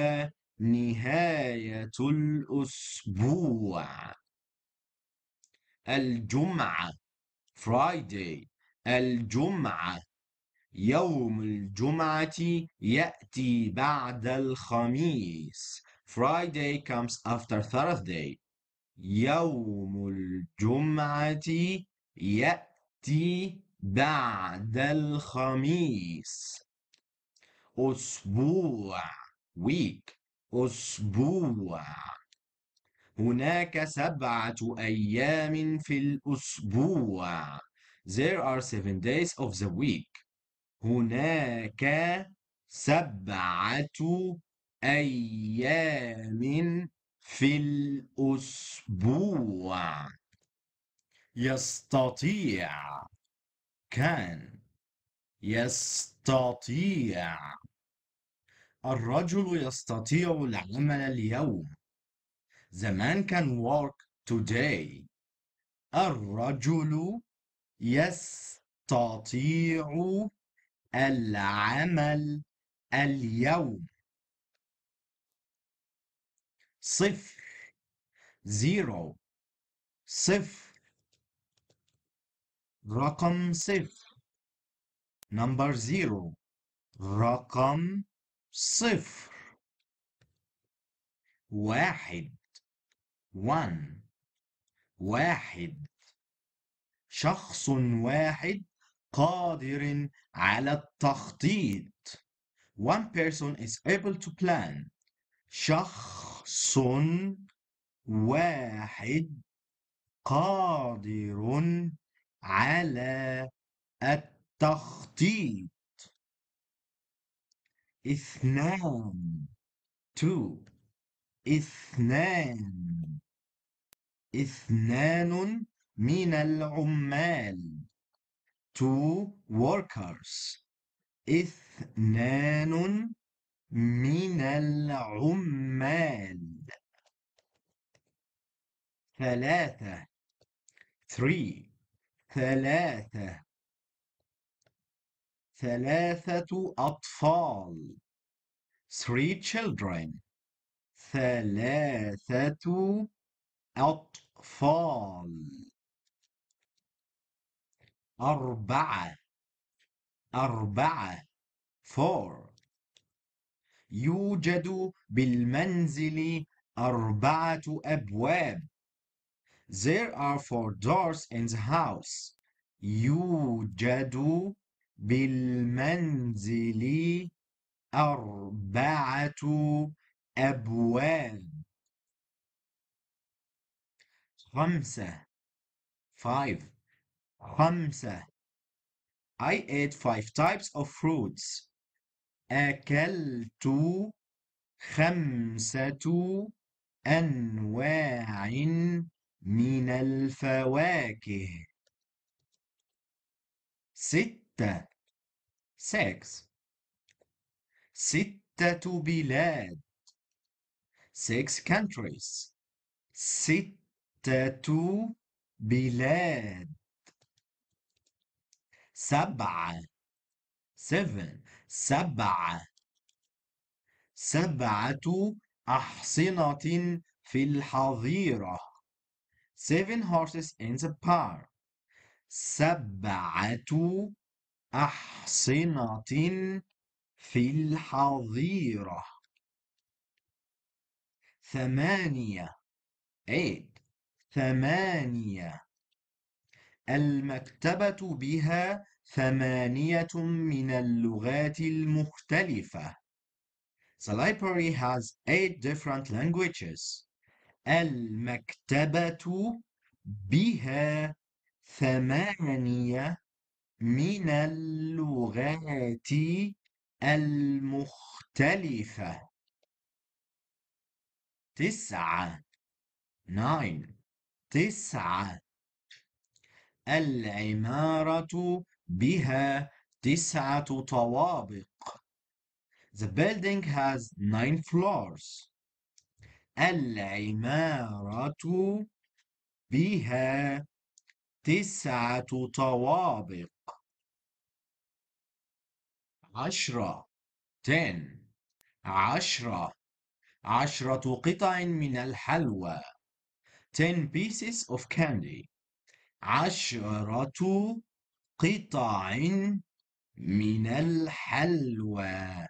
نهاية الأسبوع الجمعة Friday الجمعة يوم الجمعة يأتي بعد الخميس Friday comes after Thursday يوم الجمعة يأتي بعد الخميس أسبوع week أسبوع هناك سبعة أيام في الأسبوع There are seven days of the week هناك سبعة أيام في الأسبوع يستطيع كان يستطيع الرجل يستطيع العمل اليوم زمان man can work today الرجل يستطيع العمل اليوم صفر زيرو صفر رقم صفر نمبر زيرو رقم صفر واحد وان واحد شخص واحد قادر على التخطيط one person is able to plan شخص واحد قادر على التخطيط اثنان two اثنان اثنان من العمال two workers اثنان من العمال ثلاثة three ثلاثة ثلاثة أطفال three children ثلاثة أطفال أربعة أربعة four يوجد بالمنزل أربعة أبواب There are four doors in the house يوجد بالمنزل أربعة أبواب خمسة five خمسة I ate five types of fruits أكلت خمسة أنواع من الفواكه ستة six ستة بلاد six countries ستة بلاد سبعة seven سبعة سبعة أحصنة في الحظيرة seven horses in the park سبعة أحصنة في الحظيرة ثمانية eight ثمانية المكتبة بها ثمانية من اللغات المختلفة. The library has eight different languages. المكتبة بها ثمانية من اللغات المختلفة. تسعة nine تسعة العمارة بها تسعة طوابق. The building has nine floors. العمارة بها تسعة طوابق. عشرة ten عشرة عشرة قطع من الحلوى ten pieces of candy عشرة قطع من الحلوى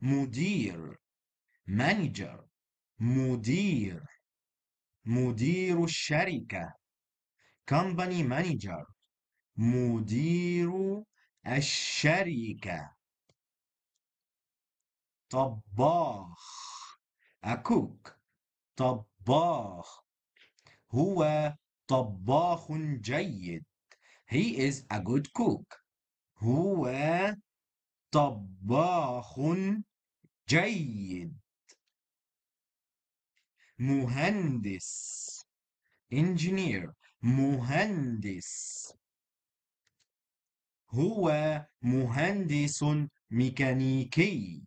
مدير مانجر مدير مدير الشركة company manager مدير الشركة طباخ أكوك طباخ هو طباخ جيد He is a good cook. هو طباخ جيد. مهندس engineer مهندس هو مهندس ميكانيكي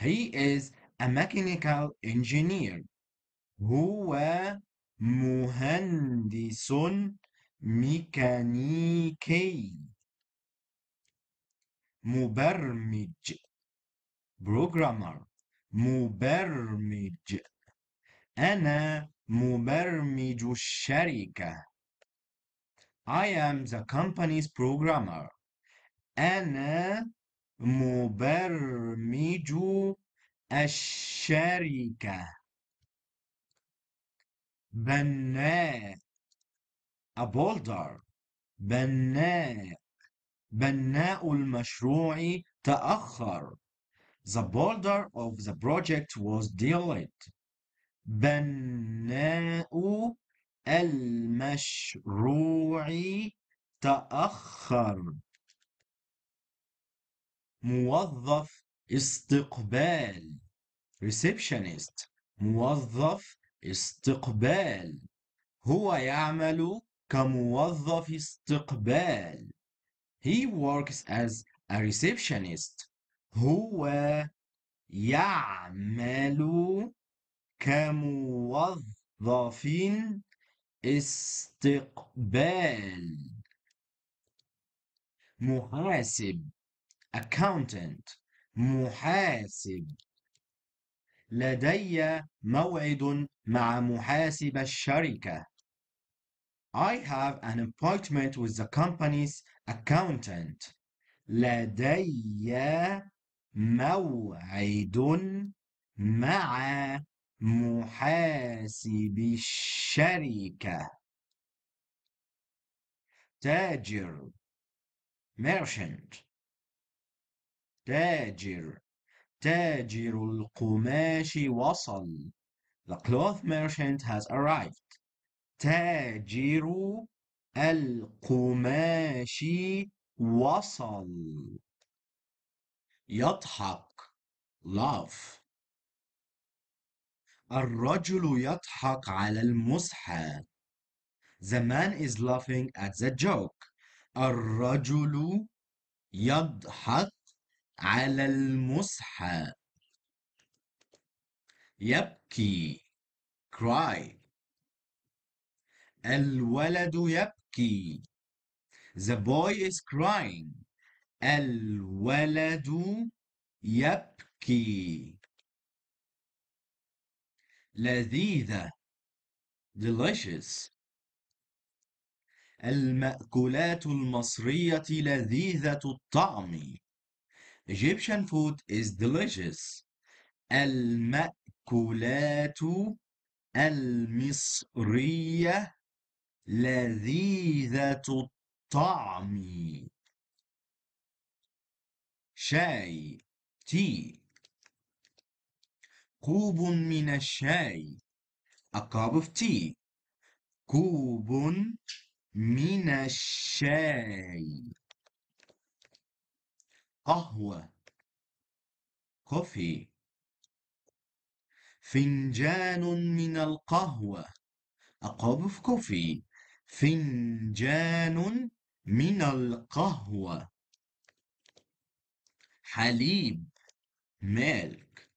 he is a mechanical engineer هو مهندس ميكانيكي مبرمج programmer مبرمج أنا مبرمج الشركة I am the company's programmer أنا مبرمج الشركة بناء a boulder بناء بناء المشروع تأخر The boulder of the project was delayed بناء المشروع تأخر موظف استقبال receptionist موظف استقبال هو يعمل كموظف استقبال he works as a receptionist هو يعمل كموظف استقبال محاسب accountant محاسب لدي موعد مع محاسب الشركة I have an appointment with the company's accountant. لدي موعد مع محاسب الشركة. تاجر merchant تاجر تاجر القماش وصل. The cloth merchant has arrived. تاجر القماش وصل يضحك laugh الرجل يضحك على المصحف The man is laughing at the joke الرجل يضحك على المصحف يبكي cry الولد يبكي The boy is crying الولد يبكي لذيذة delicious المأكولات المصرية لذيذة الطعم Egyptian food is delicious المأكولات المصرية لذيذة الطعم شاي تي كوب من الشاي a cup of tea كوب من الشاي قهوة coffee فنجان من القهوة a cup of coffee فنجان من القهوة حليب مالك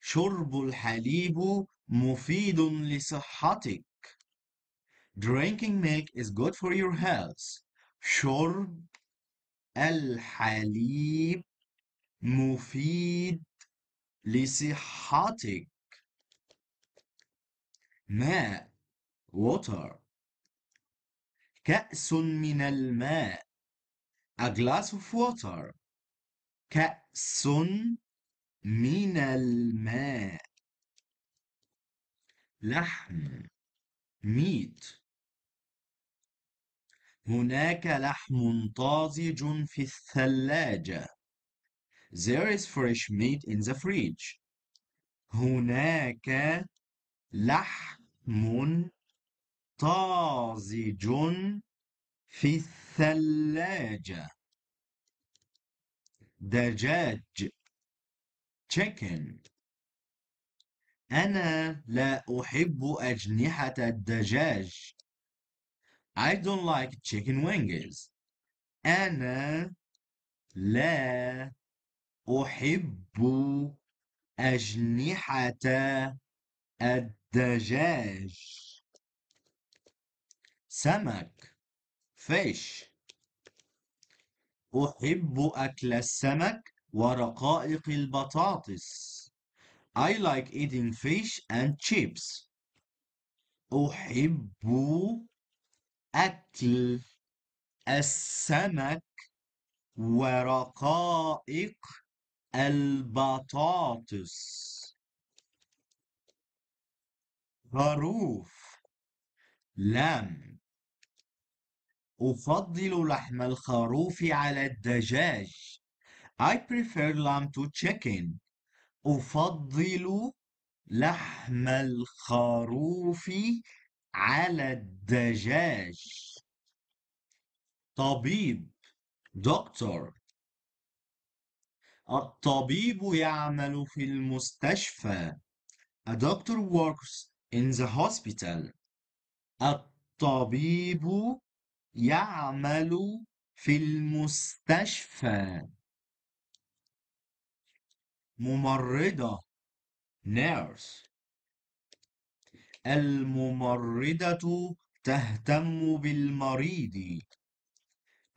شرب الحليب مفيد لصحتك Drinking milk is good for your health. شرب الحليب مفيد لصحتك. ماء water كأس من الماء a glass of water كأس من الماء لحم meat هناك لحم طازج في الثلاجة There is fresh meat in the fridge هناك لحم طازج في الثلاجة دجاج chicken أنا لا أحب أجنحة الدجاج I don't like chicken wings أنا لا أحب أجنحة الدجاج سمك فيش أحب أكل السمك ورقائق البطاطس I like eating fish and chips أحب أكل السمك ورقائق البطاطس خروف لم أفضل لحم الخروف على الدجاج. I prefer lamb to chicken. أفضل لحم الخروف على الدجاج. طبيب دكتور الطبيب يعمل في المستشفى. A doctor works in the hospital. الطبيب يعمل في المستشفى ممرضة نيرس الممرضة تهتم بالمريض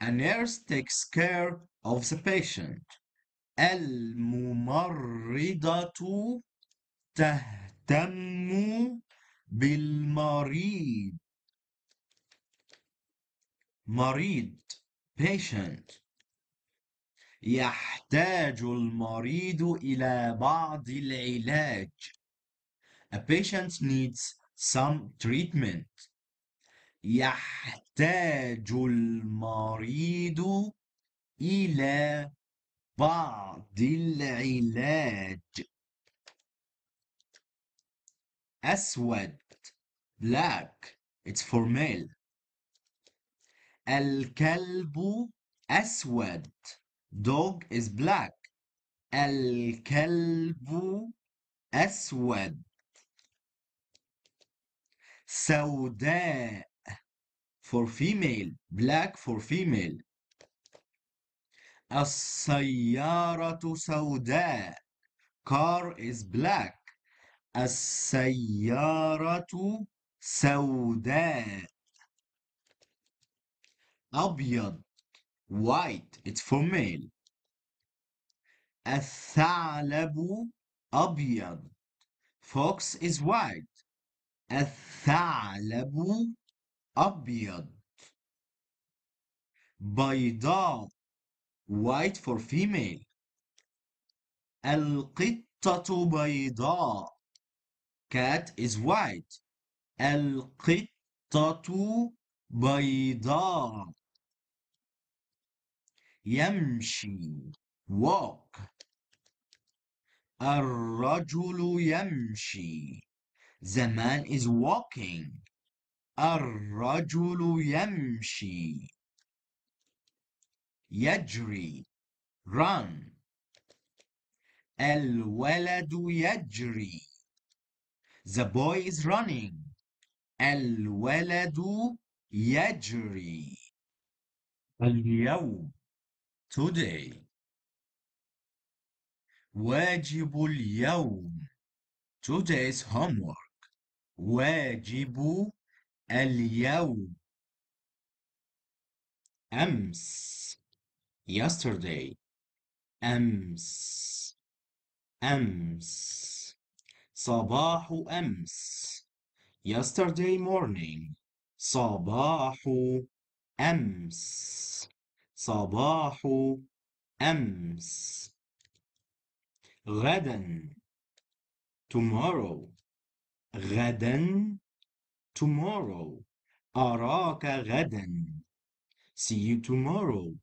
A nurse takes care of the patient الممرضة تهتم بالمريض مريض patient يحتاج المريض إلى بعض العلاج A patient needs some treatment يحتاج المريض إلى بعض العلاج أسود black it's for male الكلب أسود dog is black الكلب أسود سوداء for female black for female السيارة سوداء car is black السيارة سوداء أبيض um, white it's for male الثعلب أبيض fox is white الثعلب أبيض بيضاء white for female القطة بيضاء cat is white القطة بيضاء يمشي walk الرجل يمشي the man is walking الرجل يمشي يجري run الولد يجري the boy is running الولد يجري اليوم today واجب اليوم today's homework واجب اليوم أمس yesterday أمس أمس صباح أمس yesterday morning صباح أمس صباح أمس غدا tomorrow غدا tomorrow أراك غدا see you tomorrow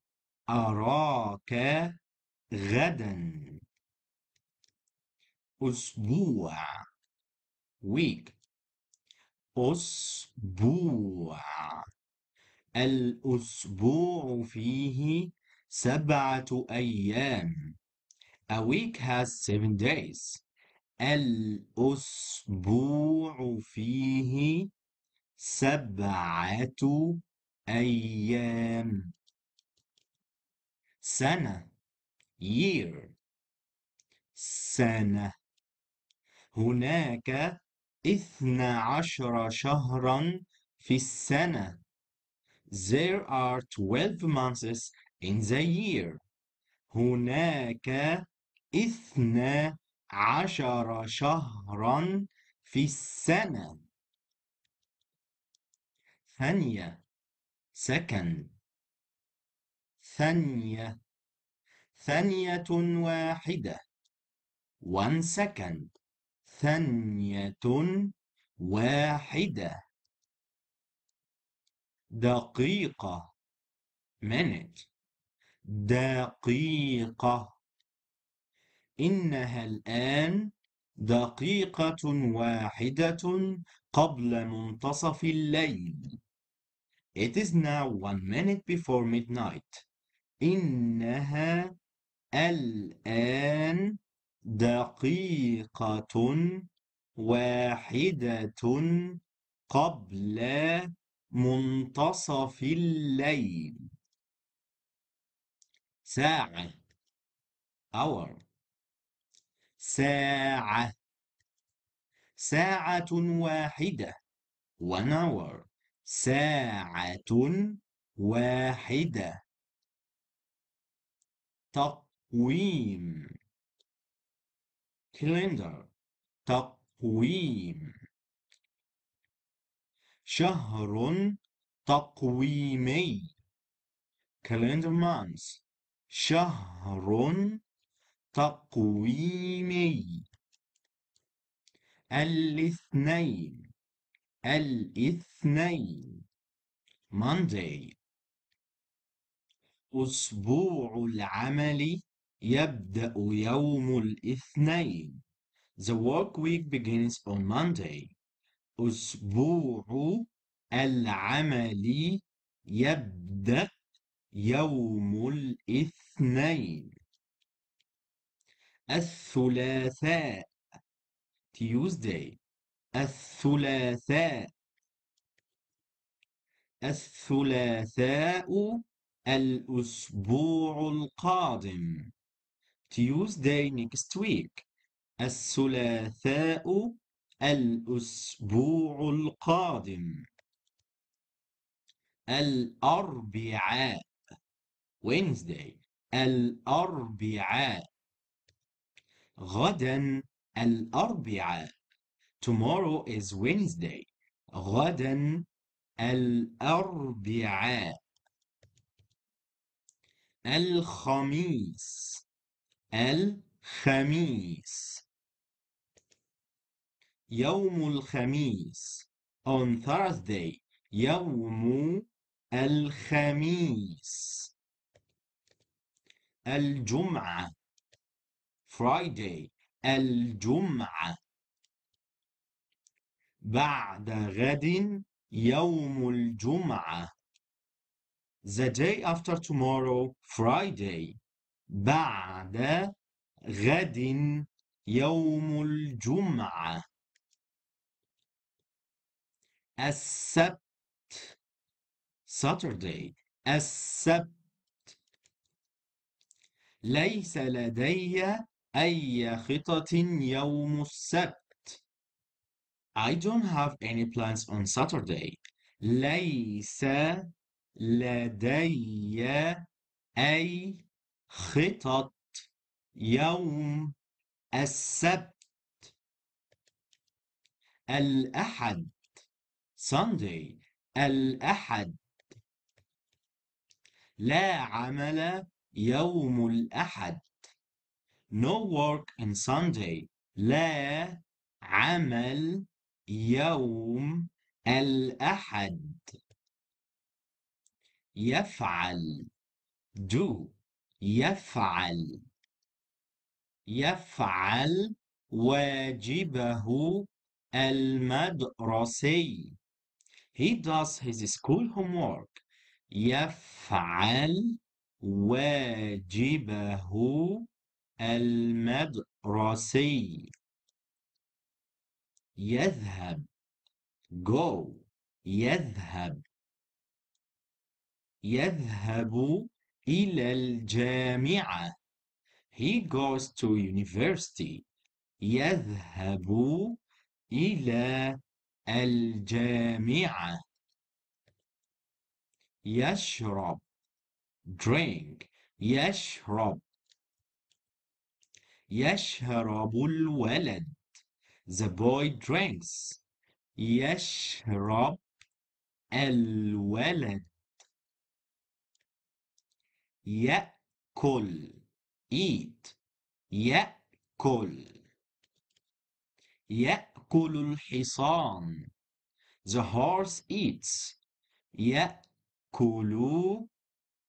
أراك غدا أسبوع week أسبوع الأسبوع فيه سبعة أيام. A week has seven days. الأسبوع فيه سبعة أيام. سنة year سنة هناك اثنا عشر شهرا في السنة There are 12 months in the year. هناك اثنا عشر شهرا في السنة. ثانية سكن ثانية ثانية واحدة one second ثانية واحدة دقيقة minute دقيقة إنها الآن دقيقة واحدة قبل منتصف الليل. It is now one minute before midnight. إنها الآن دقيقة واحدة قبل منتصف الليل ساعة hour ساعة ساعة واحدة one hour ساعة واحدة تقويم calendar تقويم شهر تقويمي calendar months شهر تقويمي الاثنين الاثنين Monday أسبوع العمل يبدأ يوم الاثنين The work week begins on Monday أسبوع العمل يبدأ يوم الاثنين الثلاثاء Tuesday الثلاثاء الثلاثاء الأسبوع القادم Tuesday next week الثلاثاء الأسبوع القادم الأربعاء Wednesday الأربعاء غدا الأربعاء Tomorrow is Wednesday غدا الأربعاء الخميس الخميس يوم الخميس on Thursday يوم الخميس الجمعة Friday الجمعة بعد غد يوم الجمعة The day after tomorrow Friday بعد غد يوم الجمعة السبت Saturday السبت ليس لدي أي خطط يوم السبت I don't have any plans on Saturday ليس لدي أي خطط يوم السبت الأحد Sunday الأحد لا عمل يوم الأحد No work on Sunday لا عمل يوم الأحد يفعل do يفعل يفعل واجبه المدرسي He does his school homework. يفعل واجبه المدرسي. يذهب go يذهب يذهب إلى الجامعة he goes to university يذهب إلى الجامعة يشرب drink يشرب يشرب الولد the boy drinks يشرب الولد يأكل eat يأكل يأكل الحصان The horse eats يأكل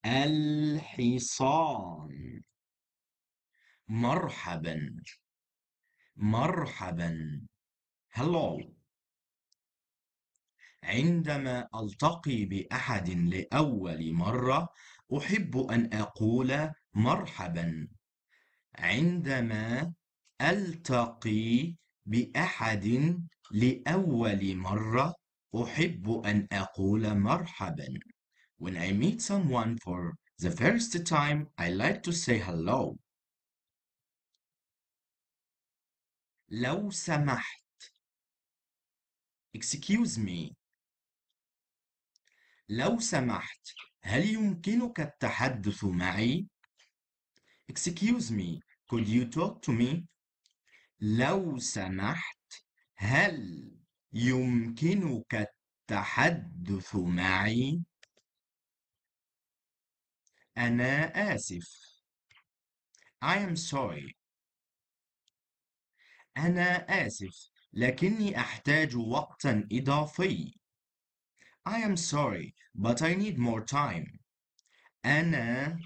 الحصان مرحبا مرحبا hello عندما ألتقي بأحد لأول مرة أحب أن أقول مرحبا عندما ألتقي بأحد لأول مرة أحب أن أقول مرحبا. When I meet someone for the first time, I like to say hello. لو سمحت Excuse me. لو سمحت هل يمكنك التحدث معي? Excuse me. Could you talk to me? لو سمحت هل يمكنك التحدث معي أنا آسف I am sorry. أنا آسف، لكني أحتاج وقتا إضافي. I am sorry, but I need more time. أنا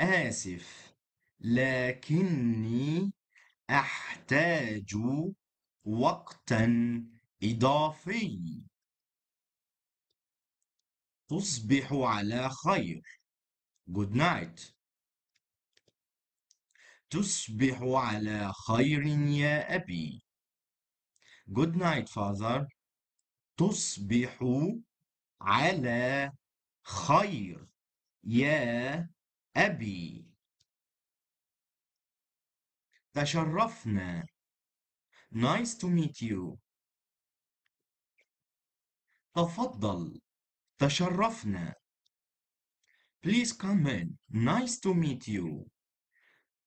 آسف، لكني أحتاج وقتا إضافي تصبح على خير good night تصبح على خير يا أبي good night father تصبح على خير يا أبي تشرفنا nice to meet you تفضل تشرفنا please come in nice to meet you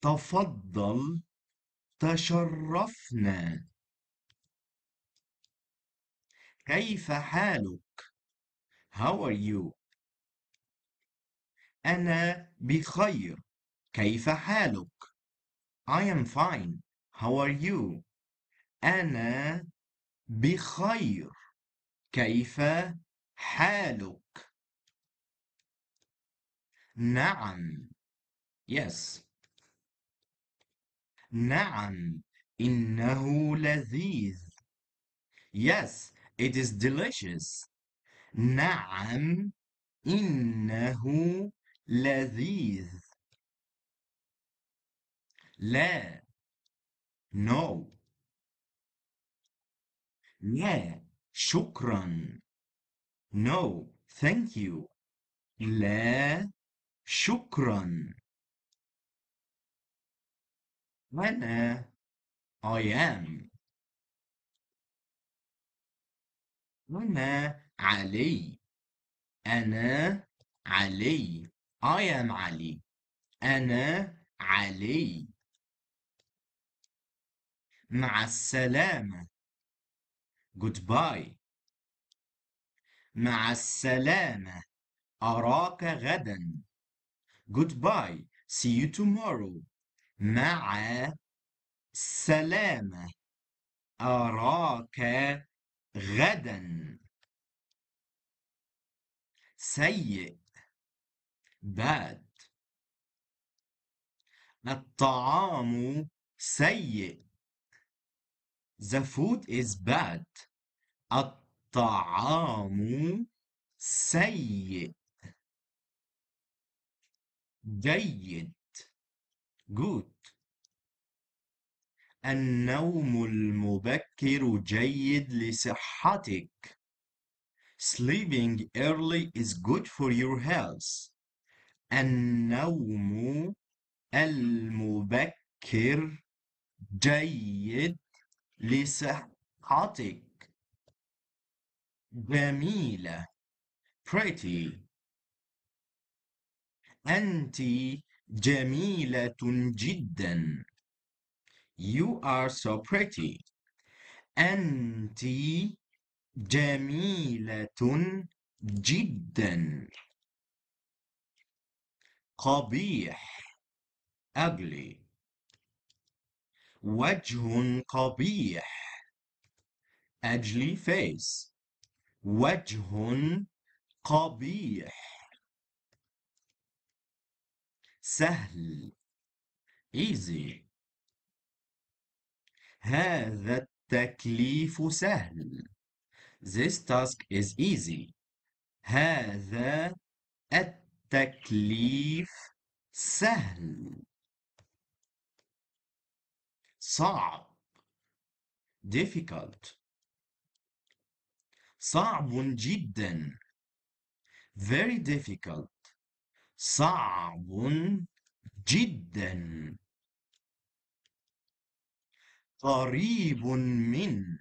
تفضل تشرفنا كيف حالك how are you أنا بخير كيف حالك I am fine. How are you? أنا بخير. كيف حالك؟ نعم. Yes. نعم. إنه لذيذ. Yes, it is delicious. نعم. إنه لذيذ. لا no لا شكرا no thank you لا شكرا أنا I am أنا علي أنا علي I am علي أنا علي مع السلامة goodbye مع السلامة أراك غدا goodbye see you tomorrow مع السلامة أراك غدا سيء bad الطعام سيء The food is bad. الطعام سيء. جيد. Good. النوم المبكر جيد لصحتك. Sleeping early is good for your health. النوم المبكر جيد لصحتك جميلة pretty أنت جميلة جدا You are so pretty أنت جميلة جدا قبيح ugly وجه قبيح أجلي face وجه قبيح سهل easy هذا التكليف سهل This task is easy هذا التكليف سهل صعب difficult صعب جدا very difficult صعب جدا قريب من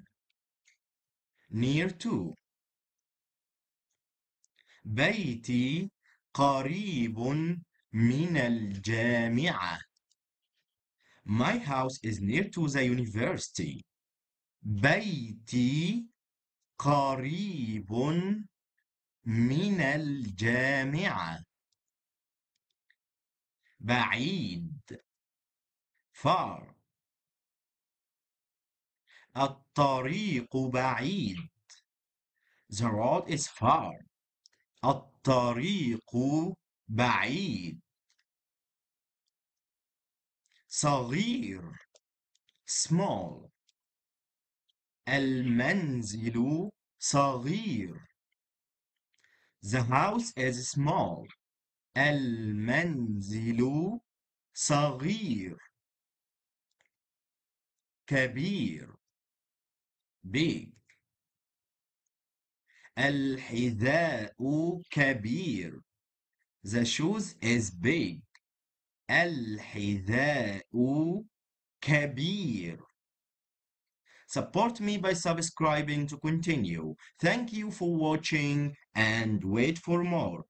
near to بيتي قريب من الجامعة My house is near to the university. بيتي قريب من الجامعة. بعيد far الطريق بعيد The road is far الطريق بعيد صغير small المنزل صغير The house is small المنزل صغير كبير big الحذاء كبير The shoes is big الحذاء كبير Support me by subscribing to continue. Thank you for watching and wait for more.